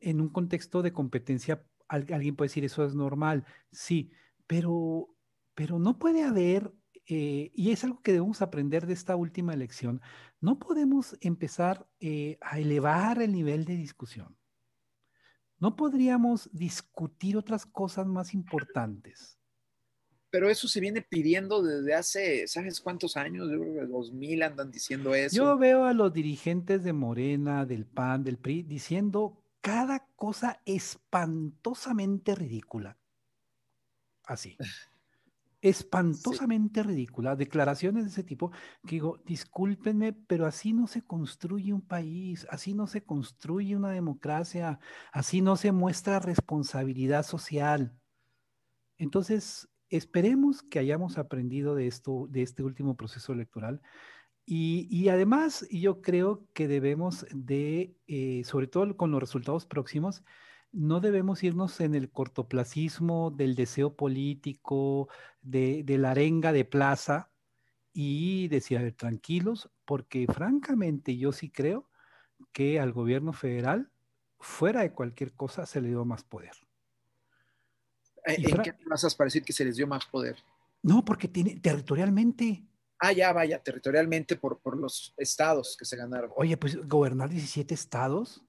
C: en un contexto de competencia alguien puede decir eso es normal, sí, pero, pero no puede haber, eh, y es algo que debemos aprender de esta última elección, no podemos empezar eh, a elevar el nivel de discusión. ¿No podríamos discutir otras cosas más importantes?
B: Pero eso se viene pidiendo desde hace, ¿sabes cuántos años? Yo creo que 2000 andan diciendo eso. Yo
C: veo a los dirigentes de Morena, del PAN, del PRI, diciendo cada cosa espantosamente ridícula. Así. espantosamente ridícula, declaraciones de ese tipo, que digo, discúlpenme, pero así no se construye un país, así no se construye una democracia, así no se muestra responsabilidad social. Entonces, esperemos que hayamos aprendido de esto, de este último proceso electoral. Y, y además, yo creo que debemos de, eh, sobre todo con los resultados próximos, no debemos irnos en el cortoplacismo del deseo político, de, la arenga de plaza y decir, a ver, tranquilos, porque francamente yo sí creo que al gobierno federal, fuera de cualquier cosa, se le dio más poder.
B: Eh, ¿En qué plazas parece que se les dio más poder?
C: No, porque tiene
B: territorialmente. Ah, ya, vaya, territorialmente por, por los estados que se ganaron. Oye, pues gobernar 17 estados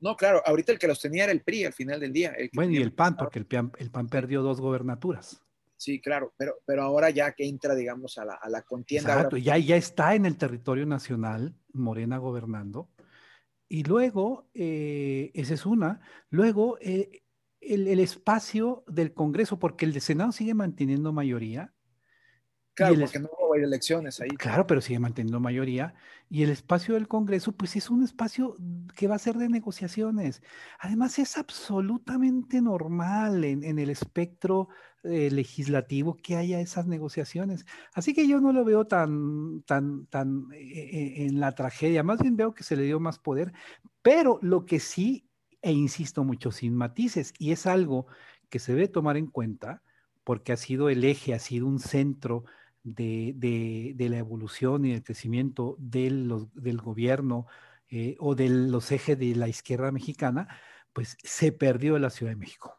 B: no, claro, ahorita el que los tenía era el PRI al final del día. bueno,
C: y el PAN, porque el PAN, perdió dos gobernaturas.
B: Sí, claro, pero, pero ahora ya que entra, digamos, a la, contienda. Exacto, ya, ya
C: está en el territorio nacional Morena gobernando. Y luego, eh, esa es una, luego eh, el, espacio del Congreso, porque el Senado sigue manteniendo mayoría. Claro, porque no, elecciones ahí. Claro, pero sigue manteniendo mayoría. Y el espacio del Congreso, pues es un espacio que va a ser de negociaciones. Además, es absolutamente normal en, el espectro eh, legislativo que haya esas negociaciones. Así que yo no lo veo tan, tan, tan eh, eh, en la tragedia. Más bien veo que se le dio más poder. Pero lo que sí, e insisto mucho, sin matices, y es algo que se debe tomar en cuenta, porque ha sido el eje, ha sido un centro de, de, la evolución y el crecimiento del, del gobierno eh, o de los ejes de la izquierda mexicana, pues se perdió la Ciudad de México.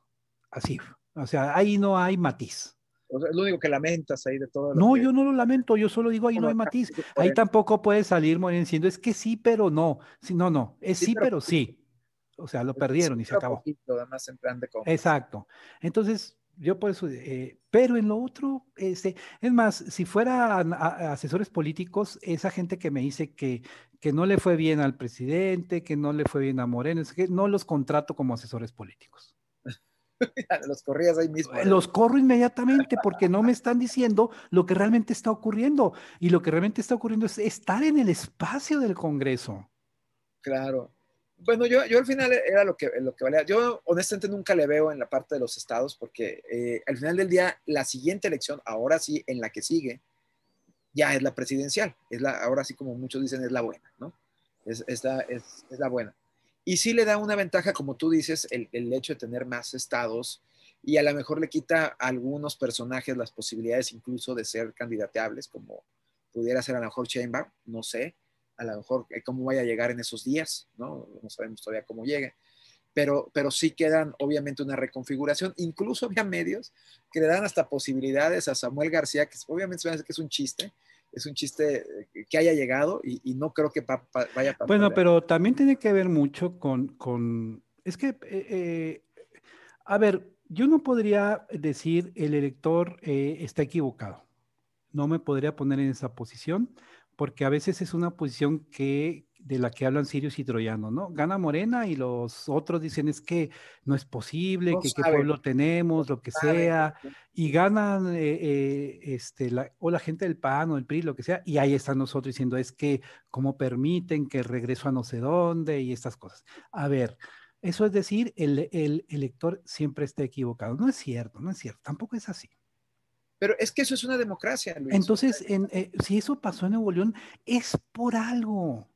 C: Así. O sea, ahí no hay matiz.
B: es lo único que lamentas ahí de todo. No,
C: yo no lo lamento, yo solo digo ahí no, hay matiz. Ahí tampoco puede salir Moreno diciendo es que sí, pero no. Sí, no, no, es sí, pero, sí. O sea, lo perdieron y se acabó. Exacto. Entonces, yo por eso, eh, pero en lo otro, este, es más, si fueran asesores políticos, esa gente que me dice que, que no le fue bien al presidente, que no le fue bien a Moreno, no los contrato como asesores políticos.
B: los corrías ahí mismo. ¿eh? Los
C: corro inmediatamente porque no me están diciendo lo que realmente está ocurriendo. Y lo que realmente está ocurriendo es estar en el espacio del Congreso.
B: Claro, bueno, yo, yo al final era lo que, lo que valía. Yo honestamente nunca le veo en la parte de los estados porque eh, al final del día, la siguiente elección, ahora sí, en la que sigue, ya es la presidencial. Es la, ahora sí, como muchos dicen, es la buena, ¿no? Es, la, es, la, buena. Y sí le da una ventaja, como tú dices, el, el hecho de tener más estados y a lo mejor le quita a algunos personajes las posibilidades incluso de ser candidateables, como pudiera ser a lo mejor Chamber, no sé a lo mejor eh, cómo vaya a llegar en esos días, ¿no? No sabemos todavía cómo llega. Pero, pero sí quedan obviamente una reconfiguración. Incluso había medios que le dan hasta posibilidades a Samuel García, que obviamente se que es un chiste, es un chiste eh, que haya llegado y, no creo que vaya a pasar. Bueno, pero
C: también tiene que ver mucho con, con... es que, eh, a ver, yo no podría decir el elector está equivocado. No me podría poner en esa posición porque a veces es una posición que de la que hablan sirios y Troyano, ¿no? Gana Morena y los otros dicen es que no es posible, que qué pueblo tenemos, lo que sea, y ganan eh, eh, este, o la gente del PAN o el PRI, lo que sea, y ahí están nosotros diciendo es que cómo permiten que regreso a no sé dónde y estas cosas. A ver, eso es decir, el, el elector siempre está equivocado. No es cierto, no es cierto, tampoco es así.
B: Pero es que eso es una democracia,
C: Entonces, eh, si eso pasó en Nuevo León, es por algo.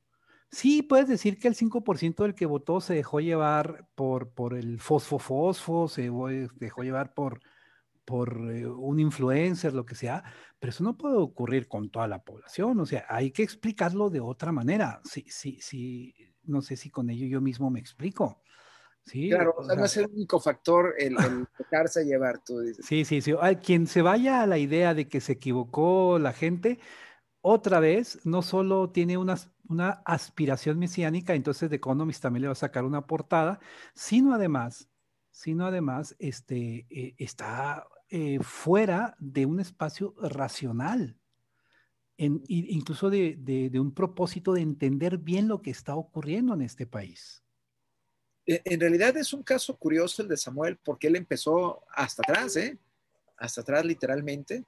C: Sí, puedes decir que el 5% del que votó se dejó llevar por, por el fosfofosfo, se eh, dejó llevar por, por eh, un influencer, lo que sea, pero eso no puede ocurrir con toda la población. O sea, hay que explicarlo de otra manera. Sí, sí, sí, no sé si con ello yo mismo me explico.
B: Sí, claro, no es el único factor el, a llevar, tú Sí,
C: sí, sí. quien se vaya a la idea de que se equivocó la gente, otra vez, no solo tiene una, una aspiración mesiánica, entonces The Economist también le va a sacar una portada, sino además, sino además, este, eh, está eh, fuera de un espacio racional. En, incluso de, de un propósito de entender bien lo que está ocurriendo en este país.
B: Eh, en realidad es un caso curioso el de Samuel porque él empezó hasta atrás, ¿eh? Hasta atrás literalmente,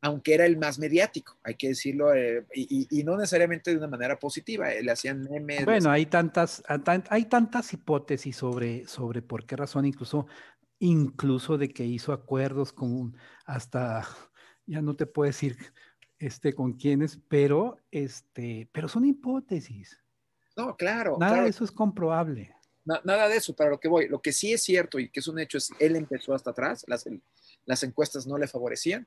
B: aunque era el más mediático, hay que decirlo, eh, y, no necesariamente de una manera positiva, eh, le hacían memes. Bueno, hay
C: tantas, hay tantas hipótesis sobre, sobre por qué razón, incluso, incluso de que hizo acuerdos con hasta, ya no te puedo decir este, con quiénes, pero, este, pero son hipótesis.
B: No, claro. Nada eso
C: es comprobable
B: nada de eso, para lo que voy. Lo que sí es cierto y que es un hecho es, él empezó hasta atrás, las, las encuestas no le favorecían.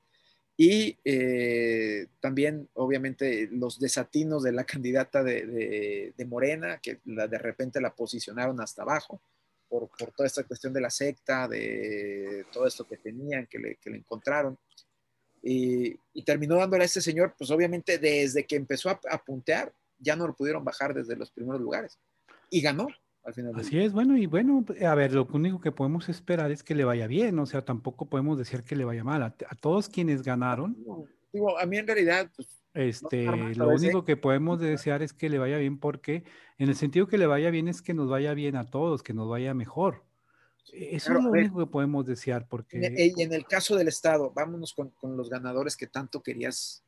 B: Y eh, también, obviamente, los desatinos de la candidata de, Morena, que de repente la posicionaron hasta abajo por, toda esta cuestión de la secta, de todo esto que tenían, que le, encontraron. Y, terminó dándole a este señor, pues obviamente desde que empezó a, a puntear, ya no lo pudieron bajar desde los primeros lugares. Y ganó, Así
C: es, bueno, y bueno, pues, a ver, lo único que podemos esperar es que le vaya bien, o sea, tampoco podemos decir que le vaya mal. A, todos quienes ganaron.
B: digo, a mí en realidad. Pues, este, lo ¿eh? único
C: que podemos desear es que le vaya bien, porque en el sentido que le vaya bien es que nos vaya bien a todos, que nos vaya mejor.
B: E, eso es lo único
C: que podemos desear, porque. Y
B: en el caso del Estado, vámonos con, con los ganadores que tanto querías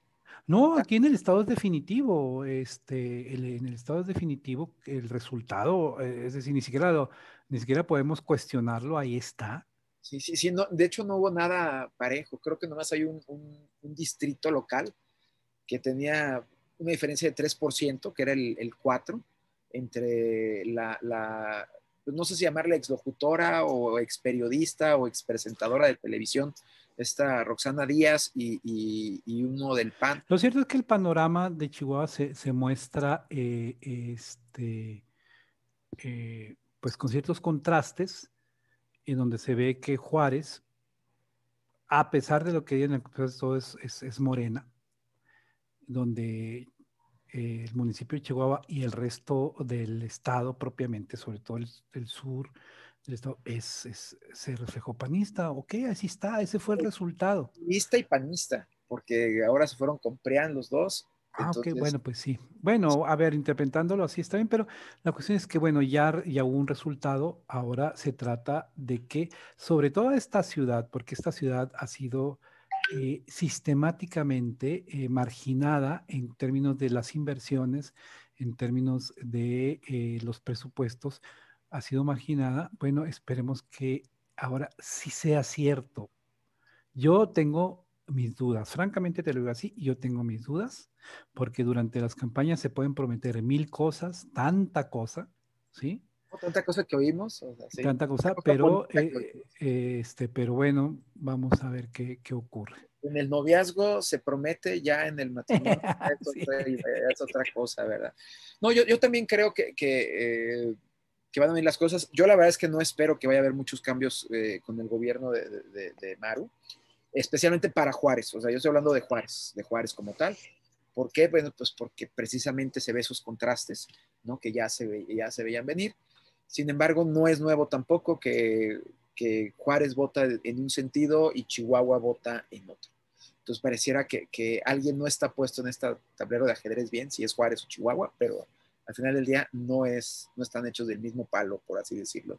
C: no, aquí en el estado es definitivo, este, en el estado es definitivo el resultado, eh, es decir, ni siquiera, ni siquiera podemos cuestionarlo, ahí está.
B: Sí, sí, sí, de hecho no hubo nada parejo, creo que nomás hay un, distrito local que tenía una diferencia de 3%, que era el, 4%, entre la, no sé si llamarla exlocutora o ex periodista o ex presentadora de televisión, esta Roxana Díaz y, y, uno del PAN.
C: Lo cierto es que el panorama de Chihuahua se, muestra eh, este, eh, pues con ciertos contrastes, en donde se ve que Juárez, a pesar de lo que en el todo es, es, es morena, donde eh, el municipio de Chihuahua y el resto del estado propiamente, sobre todo el sur, esto es, se reflejó panista, ok, así está, ese fue el resultado.
B: Panista y panista, porque ahora se fueron con los dos. Ah, ok, bueno,
C: pues sí. Bueno, a ver, interpretándolo así está bien, pero la cuestión es que, bueno, ya, ya hubo un resultado, ahora se trata de que, sobre todo esta ciudad, porque esta ciudad ha sido eh, sistemáticamente eh, marginada en términos de las inversiones, en términos de eh, los presupuestos, ha sido marginada, bueno, esperemos que ahora sí sea cierto. Yo tengo mis dudas, francamente te lo digo así, yo tengo mis dudas, porque durante las campañas se pueden prometer mil cosas, tanta cosa, ¿sí?
B: Tanta cosa que oímos. O sea, sí. Tanta cosa, pero, eh,
C: eh, este, pero bueno, vamos a ver qué, qué, ocurre.
B: En el noviazgo se promete, ya en el matrimonio es, otra, cosa, ¿verdad? No, yo, yo también creo que, que eh, que van a venir las cosas. Yo la verdad es que no espero que vaya a haber muchos cambios eh, con el gobierno de, Maru, especialmente para Juárez. O sea, yo estoy hablando de Juárez, de Juárez como tal. ¿Por qué? Bueno, pues porque precisamente se ve esos contrastes, ¿no? Que ya se, ya se veían venir. Sin embargo, no es nuevo tampoco que, Juárez vota en un sentido y Chihuahua vota en otro. Entonces pareciera que, que alguien no está puesto en este tablero de ajedrez bien, si es Juárez o Chihuahua, pero al final del día no, es, no están hechos del mismo palo, por así decirlo,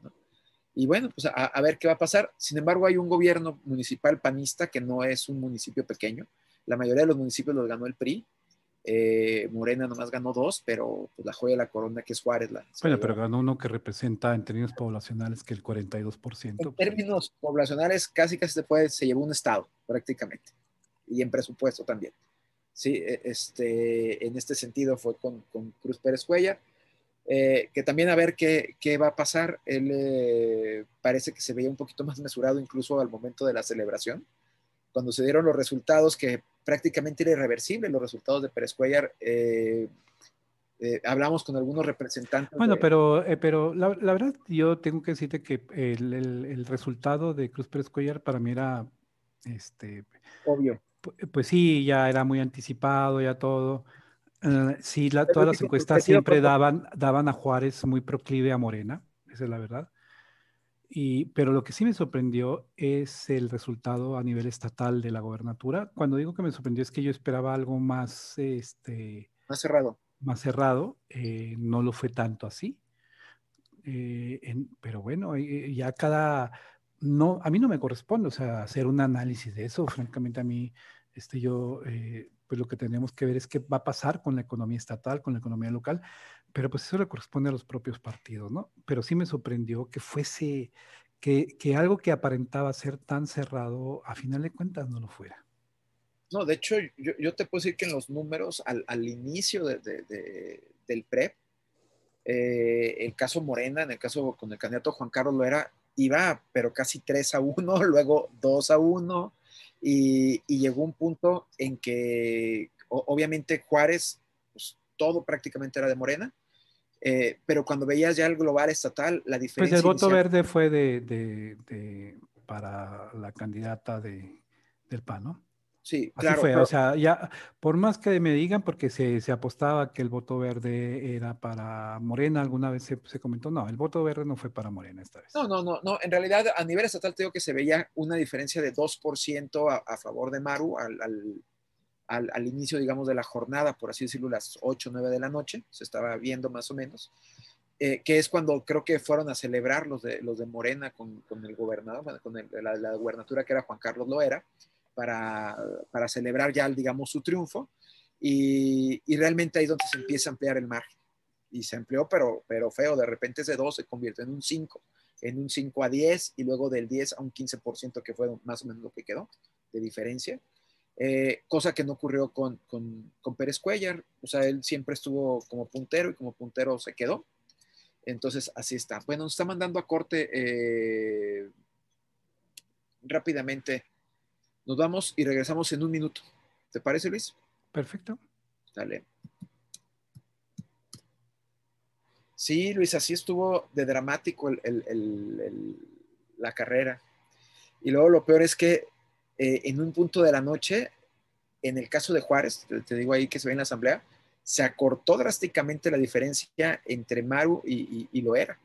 B: Y bueno, pues a, ver qué va a pasar. Sin embargo, hay un gobierno municipal panista que no es un municipio pequeño. La mayoría de los municipios los ganó el PRI. Eh, Morena nomás ganó dos, pero pues, la joya de la corona que es Juárez. La, bueno, pero
C: ganó uno que representa en términos poblacionales que el 42%. En pues.
B: términos poblacionales casi casi se, puede, se llevó un estado prácticamente. Y en presupuesto también. Sí, e, este, en este sentido fue con, con Cruz Pérez Cuellar, eh, que también a ver qué, qué va a pasar. Él eh, parece que se veía un poquito más mesurado incluso al momento de la celebración. Cuando se dieron los resultados, que prácticamente era irreversible los resultados de Pérez Cuellar, eh, hablamos con algunos representantes. Bueno,
C: pero, pero la, verdad yo tengo que decirte que el, el, resultado de Cruz Pérez Cuellar para mí era... Este, Obvio eh, pues sí, ya era muy anticipado, ya todo. Eh, sí, la, todas las encuestas siempre daban, daban a Juárez muy proclive a Morena, esa es la verdad. Y, pero lo que sí me sorprendió es el resultado a nivel estatal de la gobernatura. Cuando digo que me sorprendió es que yo esperaba algo más, este, más cerrado. Más cerrado, eh, no lo fue tanto así. pero bueno, ya cada, no, a mí no me corresponde, o sea, hacer un análisis de eso, francamente a mí, este, yo, eh, pues lo que tenemos que ver es qué va a pasar con la economía estatal, con la economía local, pero pues eso le corresponde a los propios partidos, ¿no? Pero sí me sorprendió que fuese, que, que algo que aparentaba ser tan cerrado, a final de cuentas no lo fuera.
B: No, de hecho, yo, yo te puedo decir que en los números, al, al inicio de, de, del PREP, eh, el caso Morena, en el caso con el candidato Juan Carlos lo era iba, pero casi 3 a 1, luego 2 a 1, y, y llegó un punto en que obviamente Juárez, pues, todo prácticamente era de Morena, eh, pero cuando veías ya el global estatal, la diferencia... Pues el voto verde
C: fue de, de, de, para la candidata de, del PAN, ¿no?
B: Sí, claro, o sea,
C: ya, por más que me digan, porque se, apostaba que el voto verde era para Morena, alguna vez se, comentó, no, el voto verde no fue para Morena esta
B: vez. No, no, no, no, en realidad a nivel estatal que se veía una diferencia de 2% a, favor de Maru al, inicio, digamos, de la jornada, por así decirlo, las 8, 9 de la noche, se estaba viendo más o menos, eh, que es cuando creo que fueron a celebrar los de, los de Morena con, el gobernador, con la, la, gubernatura que era Juan Carlos Loera para, celebrar ya, digamos, su triunfo. Y, y, realmente ahí es donde se empieza a ampliar el margen. Y se amplió, pero, pero feo, de repente ese 2 se convierte en un 5, en un 5 a 10 y luego del 10 a un 15% que fue más o menos lo que quedó de diferencia. Eh, cosa que no ocurrió con, con, con, Pérez Cuellar, o sea, él siempre estuvo como puntero y como puntero se quedó. Entonces, así está. Bueno, nos está mandando a corte eh, rápidamente nos vamos y regresamos en un minuto. ¿Te parece, Luis? Perfecto. Dale. Sí, Luis, así estuvo de dramático la carrera. Y luego lo peor es que eh, en un punto de la noche, en el caso de Juárez, te, digo ahí que se ve en la asamblea, se acortó drásticamente la diferencia entre Maru y, y Loera.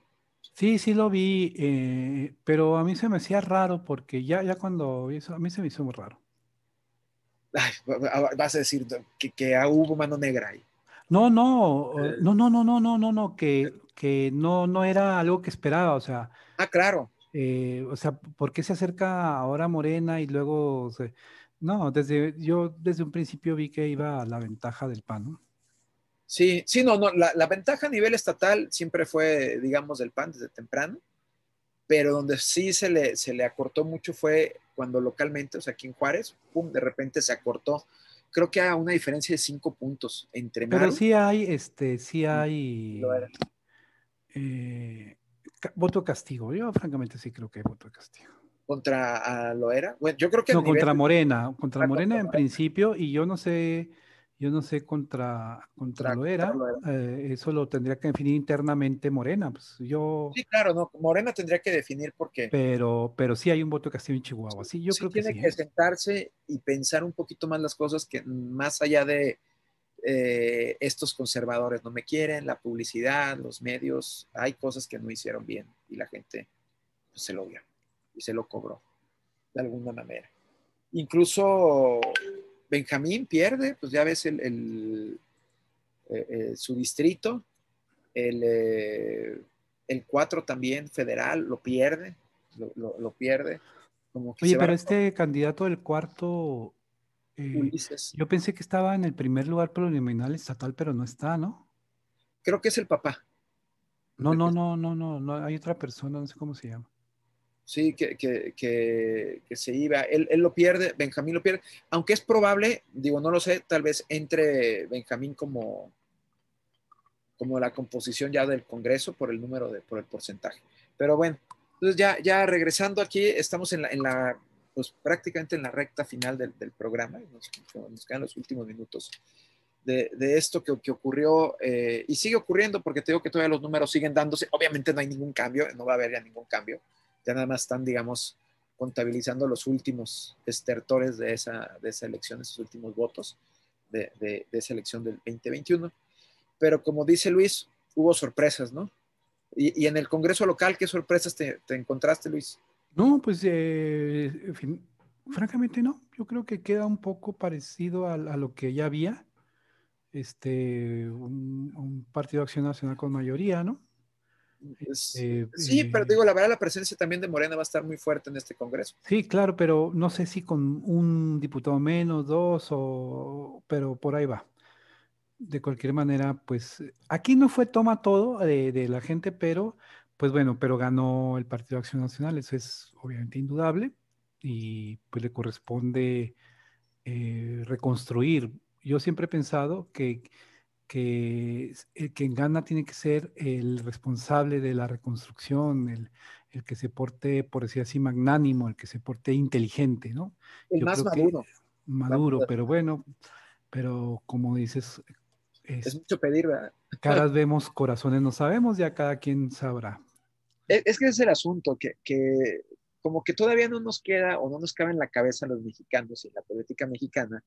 C: Sí, sí lo vi, eh, pero a mí se me hacía raro porque ya, ya cuando eso, a mí se me hizo muy raro.
B: Ah, vas a decir que, que ah, hubo mano negra ahí.
C: No, no, eh. no, no, no, no, no, no, no, que, eh. que no, no era algo que esperaba, o sea. Ah, claro. o sea, ¿por qué se acerca ahora Morena y luego No, desde, yo desde un principio vi que iba a la ventaja del PAN,
B: Sí, sí, no, no, la, ventaja a nivel estatal siempre fue, digamos, del PAN desde temprano, pero donde sí se le, se le acortó mucho fue cuando localmente, o sea, aquí en Juárez, pum, de repente se acortó. Creo que hay una diferencia de cinco puntos entre Pero sí
C: hay, este, sí hay era. Eh, voto castigo. Yo francamente sí creo que hay voto castigo.
B: ¿Contra Loera? Bueno, yo creo que... No, contra
C: Morena, contra Morena en principio, y yo no sé... Yo no sé contra, contra lo era, eh, eso lo tendría que definir internamente Morena. Pues, yo, sí,
B: claro, no, Morena tendría que definir por qué.
C: Pero, pero sí hay un voto que ha sido en Chihuahua, sí, yo creo
B: que tiene que ¿eh? sentarse y pensar un poquito más las cosas que más allá de eh, estos conservadores no me quieren, la publicidad, los medios, hay cosas que no hicieron bien y la gente pues, se lo vio y se lo cobró de alguna manera. Incluso Benjamín pierde, pues ya ves el, eh, eh, su distrito, el, 4 eh, también federal lo pierde, lo, pierde. Oye, pero
C: este candidato del cuarto, yo pensé que estaba en el primer lugar plurinominal estatal, pero no está, ¿no?
B: Creo que es el papá.
C: No, no, no, no, no, no, hay otra persona, no sé cómo se llama.
B: ¿sí? Que, que, que, se iba. Él, él, lo pierde, Benjamín lo pierde, aunque es probable, digo, no lo sé, tal vez entre Benjamín como, como la composición ya del Congreso por el número, de, por el porcentaje. Pero bueno, entonces ya, ya regresando aquí, estamos en la, en la pues prácticamente en la recta final del, del programa, nos, quedan los últimos minutos. De, de esto que, que ocurrió eh, y sigue ocurriendo porque te digo que todavía los números siguen dándose. Obviamente no hay ningún cambio, no va a haber ya ningún cambio ya nada más están, digamos, contabilizando los últimos estertores de esa, de esa elección, esos últimos votos de, de, esa elección del 2021. Pero como dice Luis, hubo sorpresas, ¿no? Y, en el Congreso local, ¿qué sorpresas te, encontraste, Luis?
C: No, pues eh, fin, francamente no. Yo creo que queda un poco parecido a, lo que ya había. Este, un, un, partido de acción nacional con mayoría, ¿no?
B: Eh, sí, pero eh, digo, la verdad, la presencia también de Morena va a estar muy fuerte en este Congreso.
C: Sí, claro, pero no sé si con un diputado menos, dos, o, pero por ahí va. De cualquier manera, pues aquí no fue toma todo de, la gente, pero pues bueno, pero ganó el Partido de Acción Nacional, eso es obviamente indudable, y pues le corresponde eh, reconstruir. Yo siempre he pensado que que, el eh, que gana tiene que ser el responsable de la reconstrucción, el, que se porte, por decir así, magnánimo, el que se porte inteligente, ¿no? El más maduro. maduro, pero bueno, pero como dices...
B: Es, mucho pedir, Caras
C: vemos, corazones no sabemos, ya cada quien sabrá.
B: Es, que es el asunto, que, como que todavía no nos queda o no nos cabe en la cabeza los mexicanos y la política mexicana,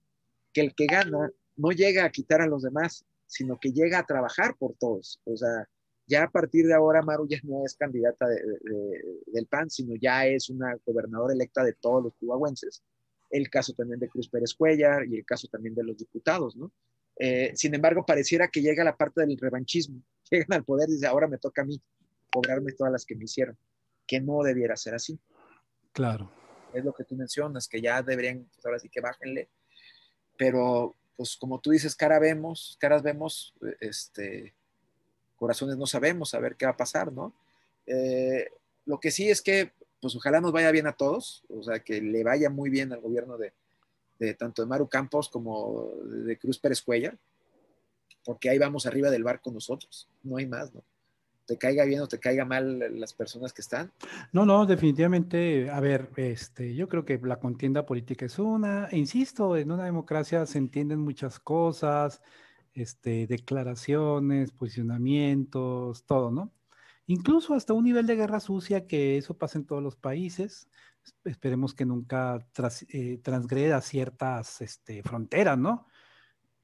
B: que el que gana no llega a quitar a los demás, sino que llega a trabajar por todos. O sea, ya a partir de ahora Maru ya no es candidata del PAN, sino ya es una gobernadora electa de todos los cubahuenses. El caso también de Cruz Pérez Cuellar y el caso también de los diputados, ¿no? Eh, sin embargo, pareciera que llega la parte del revanchismo. Llegan al poder y dicen, ahora me toca a mí cobrarme todas las que me hicieron, que no debiera ser así. Claro. Es lo que tú mencionas, que ya deberían, pues ahora sí que bájenle, pero pues como tú dices, cara vemos, caras vemos, eh, este, corazones no sabemos, a ver qué va a pasar, ¿no? Eh, lo que sí es que, pues ojalá nos vaya bien a todos, o sea, que le vaya muy bien al gobierno de, de tanto de Maru Campos como de Cruz Pérez Cuellar, porque ahí vamos arriba del barco nosotros, no hay más, ¿no? te caiga bien o te caiga mal las personas que están. No,
C: no, definitivamente, a ver, este, yo creo que la contienda política es una, e insisto, en una democracia se entienden muchas cosas, este, declaraciones, posicionamientos, todo, ¿no? Incluso hasta un nivel de guerra sucia que eso pasa en todos los países. Esperemos que nunca eh, transgreda ciertas este, fronteras, ¿no?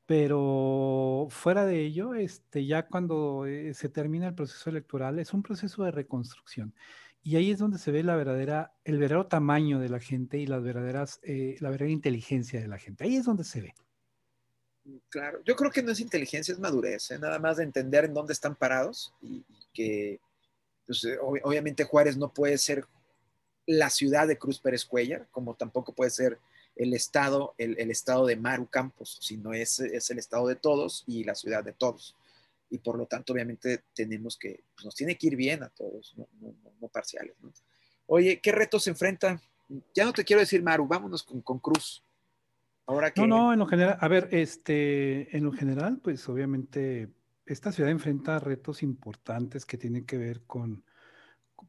C: Pero fuera de ello, este, ya cuando eh, se termina el proceso electoral, es un proceso de reconstrucción. Y ahí es donde se ve la verdadera, el verdadero tamaño de la gente y las verdaderas, eh, la verdadera inteligencia de la gente. Ahí es donde se ve.
B: Mm, claro, yo creo que no es inteligencia, es madurez, ¿eh? nada más de entender en dónde están parados y, que pues, obviamente Juárez no puede ser la ciudad de Cruz Pérez Cuellar, como tampoco puede ser el estado, el, el estado de Maru Campos, sino es, es el estado de todos y la ciudad de todos. Y por lo tanto, obviamente, tenemos que, pues, nos tiene que ir bien a todos, no, no, parciales. Oye, ¿qué retos se enfrentan? Ya no te quiero decir Maru, vámonos con, con Cruz. Ahora que... No, no,
C: en lo general, a ver, este, en lo general, pues obviamente esta ciudad enfrenta retos importantes que tienen que ver con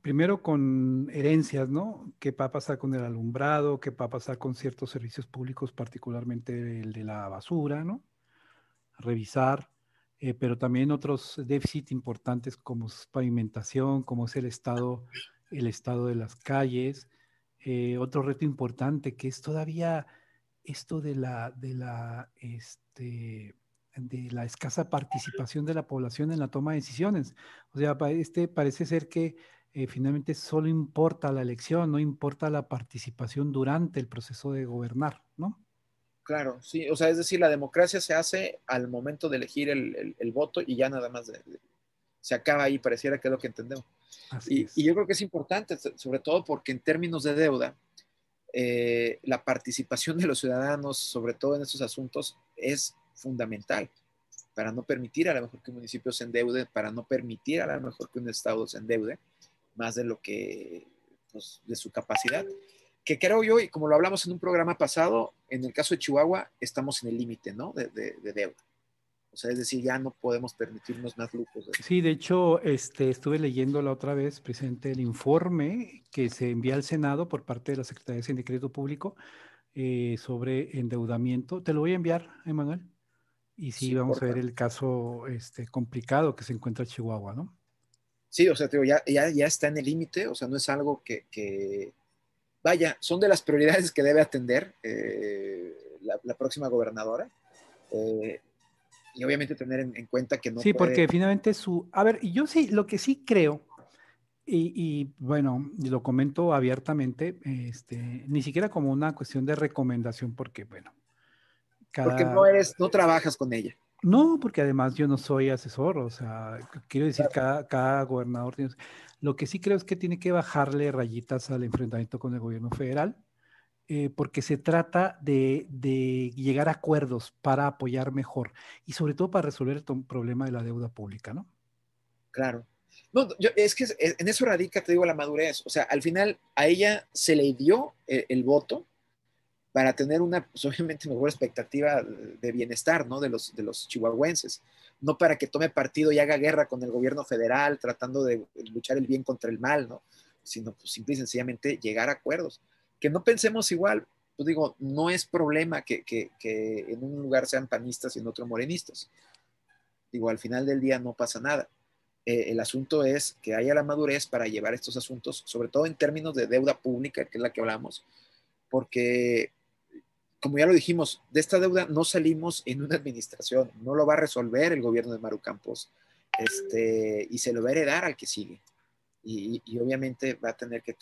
C: primero con herencias, ¿no? ¿Qué va a pasar con el alumbrado? ¿Qué va a pasar con ciertos servicios públicos, particularmente el de la basura, ¿no? Revisar, eh, pero también otros déficits importantes como es pavimentación, como es el estado, el estado de las calles. Eh, otro reto importante que es todavía esto de la, de la, este, de la escasa participación de la población en la toma de decisiones. O sea, este parece ser que eh, finalmente solo importa la elección, no importa la participación durante el proceso de gobernar, ¿no?
B: Claro, sí, o sea, es decir, la democracia se hace al momento de elegir el, voto y ya nada más se acaba ahí, pareciera que es lo que entendemos. Y, yo creo que es importante, sobre todo porque en términos de deuda, eh, la participación de los ciudadanos, sobre todo en estos asuntos, es fundamental para no permitir a lo mejor que un municipio se endeude, para no permitir a lo mejor que un estado se endeude, más de lo que, pues, de su capacidad. Que creo yo, y como lo hablamos en un programa pasado, en el caso de Chihuahua estamos en el límite, ¿no? De, deuda. O sea, es decir, ya no podemos permitirnos más lujos.
C: Sí, de hecho, este, estuve leyendo la otra vez, presente el informe que se envía al Senado por parte de la Secretaría de Hacienda y Crédito Público eh, sobre endeudamiento. Te lo voy a enviar, Emanuel. Y sí, vamos a ver el caso este, complicado que se encuentra Chihuahua, ¿no?
B: Sí, o sea, ya, está en el límite, o sea, no es algo que, vaya, son de las prioridades que debe atender eh, la, próxima gobernadora. Eh, y obviamente tener en, cuenta que no. Sí, porque
C: finalmente su. A ver, yo sí, lo que sí creo, y, bueno, lo comento abiertamente, este, ni siquiera como una cuestión de recomendación, porque bueno. Porque no
B: eres, no trabajas con ella.
C: No, porque además yo no soy asesor, o sea, quiero decir, cada, gobernador tiene... Lo que sí creo es que tiene que bajarle rayitas al enfrentamiento con el gobierno federal, eh, porque se trata de, llegar a acuerdos para apoyar mejor y sobre todo para resolver el problema de la deuda pública,
B: ¿no? Claro. No, es que e, en eso radica, te digo, la madurez. O sea, al final a ella se le dio eh, el voto, para tener una, pues, obviamente, mejor expectativa de bienestar, ¿no? De los, de los chihuahuenses, no para que tome partido y haga guerra con el gobierno federal tratando de luchar el bien contra el mal, ¿no? Sino, pues, simple y sencillamente llegar a acuerdos. Que no pensemos igual, pues digo, no es problema que, que, en un lugar sean panistas y en otro morenistas. Digo, al final del día no pasa nada. Eh, el asunto es que haya la madurez para llevar estos asuntos, sobre todo en términos de deuda pública, que es la que hablamos, porque como ya lo dijimos, de esta deuda no salimos en una administración, no lo va a resolver el gobierno de Maru Campos este, y se lo va a heredar al que sigue. Y, obviamente va a tener que,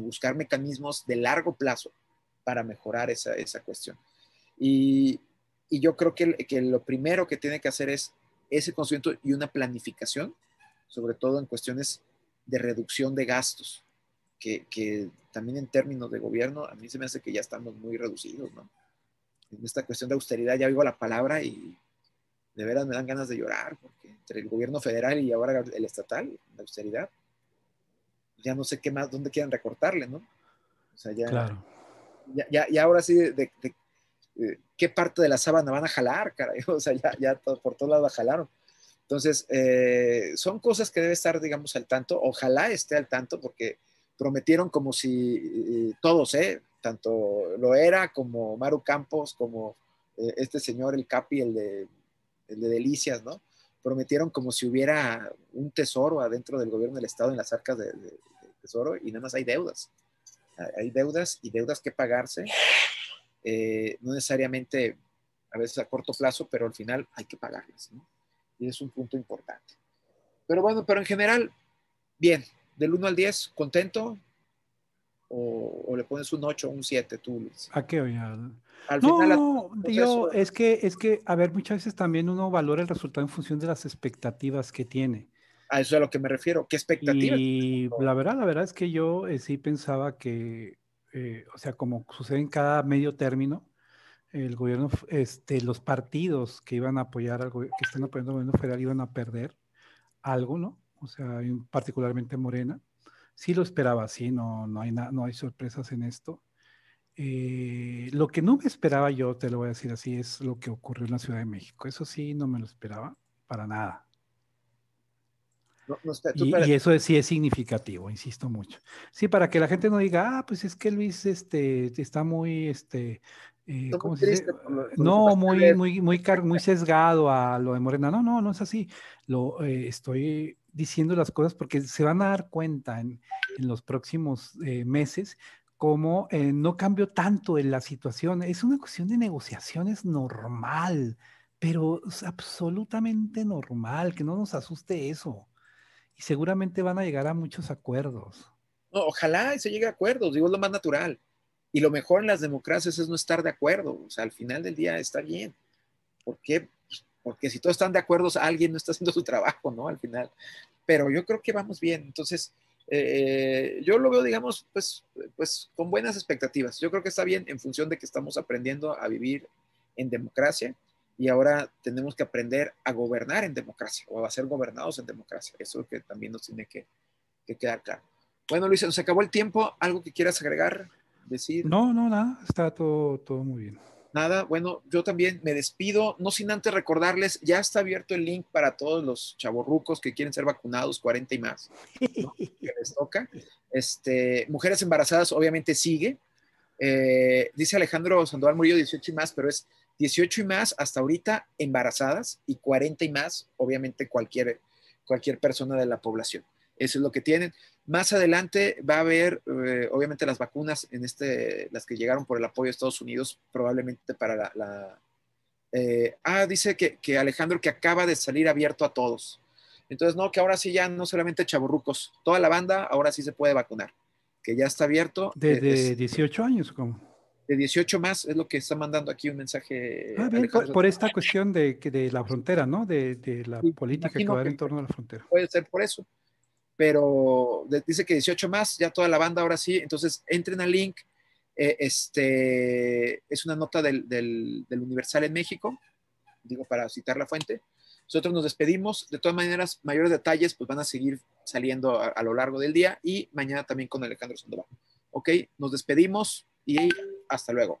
B: buscar mecanismos de largo plazo para mejorar esa, esa cuestión. Y, yo creo que, lo primero que tiene que hacer es ese conocimiento y una planificación, sobre todo en cuestiones de reducción de gastos que, también en términos de gobierno, a mí se me hace que ya estamos muy reducidos, ¿no? En esta cuestión de austeridad ya oigo la palabra y de veras me dan ganas de llorar, porque entre el gobierno federal y ahora el estatal, la austeridad, ya no sé qué más, dónde quieren recortarle, ¿no? O sea, ya... Claro. Ya, ahora sí, de, eh, ¿qué parte de la sábana van a jalar, caray? O sea, ya, ya por todos lados la jalaron. Entonces, eh, son cosas que debe estar, digamos, al tanto. Ojalá esté al tanto, porque prometieron como si eh, eh, todos, ¿eh? tanto tanto era como Maru Campos, como este señor, el Capi, el de, Delicias, ¿no? Prometieron como si hubiera un tesoro adentro del gobierno del Estado en las arcas del de, tesoro y nada más hay deudas. Hay deudas y deudas que pagarse, no necesariamente a veces a corto plazo, pero al final hay que pagarlas, ¿no? Y es un punto importante. Pero bueno, pero en general, bien, del 1 al 10, ¿contento? O, le pones un 8 o un 7 tú,
C: ¿A qué? no,
B: no yo
C: es que, es que, a ver, muchas veces también uno valora el resultado en función de las expectativas que tiene.
B: A eso es a lo que me refiero. ¿Qué expectativas?
C: Y la verdad, la verdad es que yo eh, sí pensaba que, eh, o sea, como sucede en cada medio término, el gobierno, este, los partidos que iban a apoyar al que están apoyando al gobierno federal iban a perder algo, ¿no? o sea, particularmente Morena. Sí lo esperaba sí. no, no, hay no hay sorpresas en esto. Eh, lo que no me esperaba yo, te lo voy a decir así, es lo que ocurrió en la Ciudad de México. Eso sí, no me lo esperaba para nada. y, eso sí es significativo, insisto mucho. Sí, para que la gente no diga, ah, pues es que Luis este, está muy, este, no, muy, muy, muy, muy, sesgado a lo de Morena. No, no, no es así. Lo, eh, estoy diciendo las cosas porque se van a dar cuenta en, los próximos eh, meses como eh, no cambió tanto en la situación. Es una cuestión de negociaciones normal, pero es absolutamente normal, que no nos asuste eso. Y seguramente van a llegar a muchos acuerdos.
B: ojalá y se llegue a acuerdos, digo, es lo más natural. Y lo mejor en las democracias es no estar de acuerdo. O sea, al final del día está bien. ¿Por qué? porque si todos están de acuerdo, alguien no está haciendo su trabajo, ¿no? Al final. Pero yo creo que vamos bien. Entonces, eh, yo lo veo, digamos, pues, pues con buenas expectativas. Yo creo que está bien en función de que estamos aprendiendo a vivir en democracia y ahora tenemos que aprender a gobernar en democracia o a ser gobernados en democracia. Eso es que también nos tiene que, quedar claro. Bueno, Luis, nos acabó el tiempo. ¿Algo que quieras agregar? Decir?
C: No, no, nada. Está todo, todo muy bien
B: bueno, yo también me despido, no sin antes recordarles, ya está abierto el link para todos los chavorrucos que quieren ser vacunados, 40 y más, que les toca. Este, mujeres embarazadas, obviamente sigue. Eh, dice Alejandro Sandoval Murillo, 18 y más, pero es 18 y más hasta ahorita embarazadas y 40 y más, obviamente cualquier, cualquier persona de la población. Eso es lo que tienen. Más adelante va a haber, eh, obviamente, las vacunas, en este, las que llegaron por el apoyo de Estados Unidos, probablemente para la... Eh, ah, dice que, Alejandro que acaba de salir abierto a todos. Entonces, no, que ahora sí ya no solamente chaburrucos, toda la banda ahora sí se puede vacunar, que ya está abierto. ¿Desde
C: 18 eh, años cómo?
B: De 18 más es lo que está mandando aquí un mensaje. Ah, por, esta
C: cuestión de, de la frontera, ¿no? De, de la política que va a haber en torno a la frontera.
B: Puede ser por eso pero dice que 18 más, ya toda la banda ahora sí, entonces entren al link, eh, este, es una nota del, Universal en México, digo para citar la fuente. Nosotros nos despedimos, de todas maneras, mayores detalles pues van a seguir saliendo a, a lo largo del día y mañana también con Alejandro Sandoval. Ok, nos despedimos y hasta luego.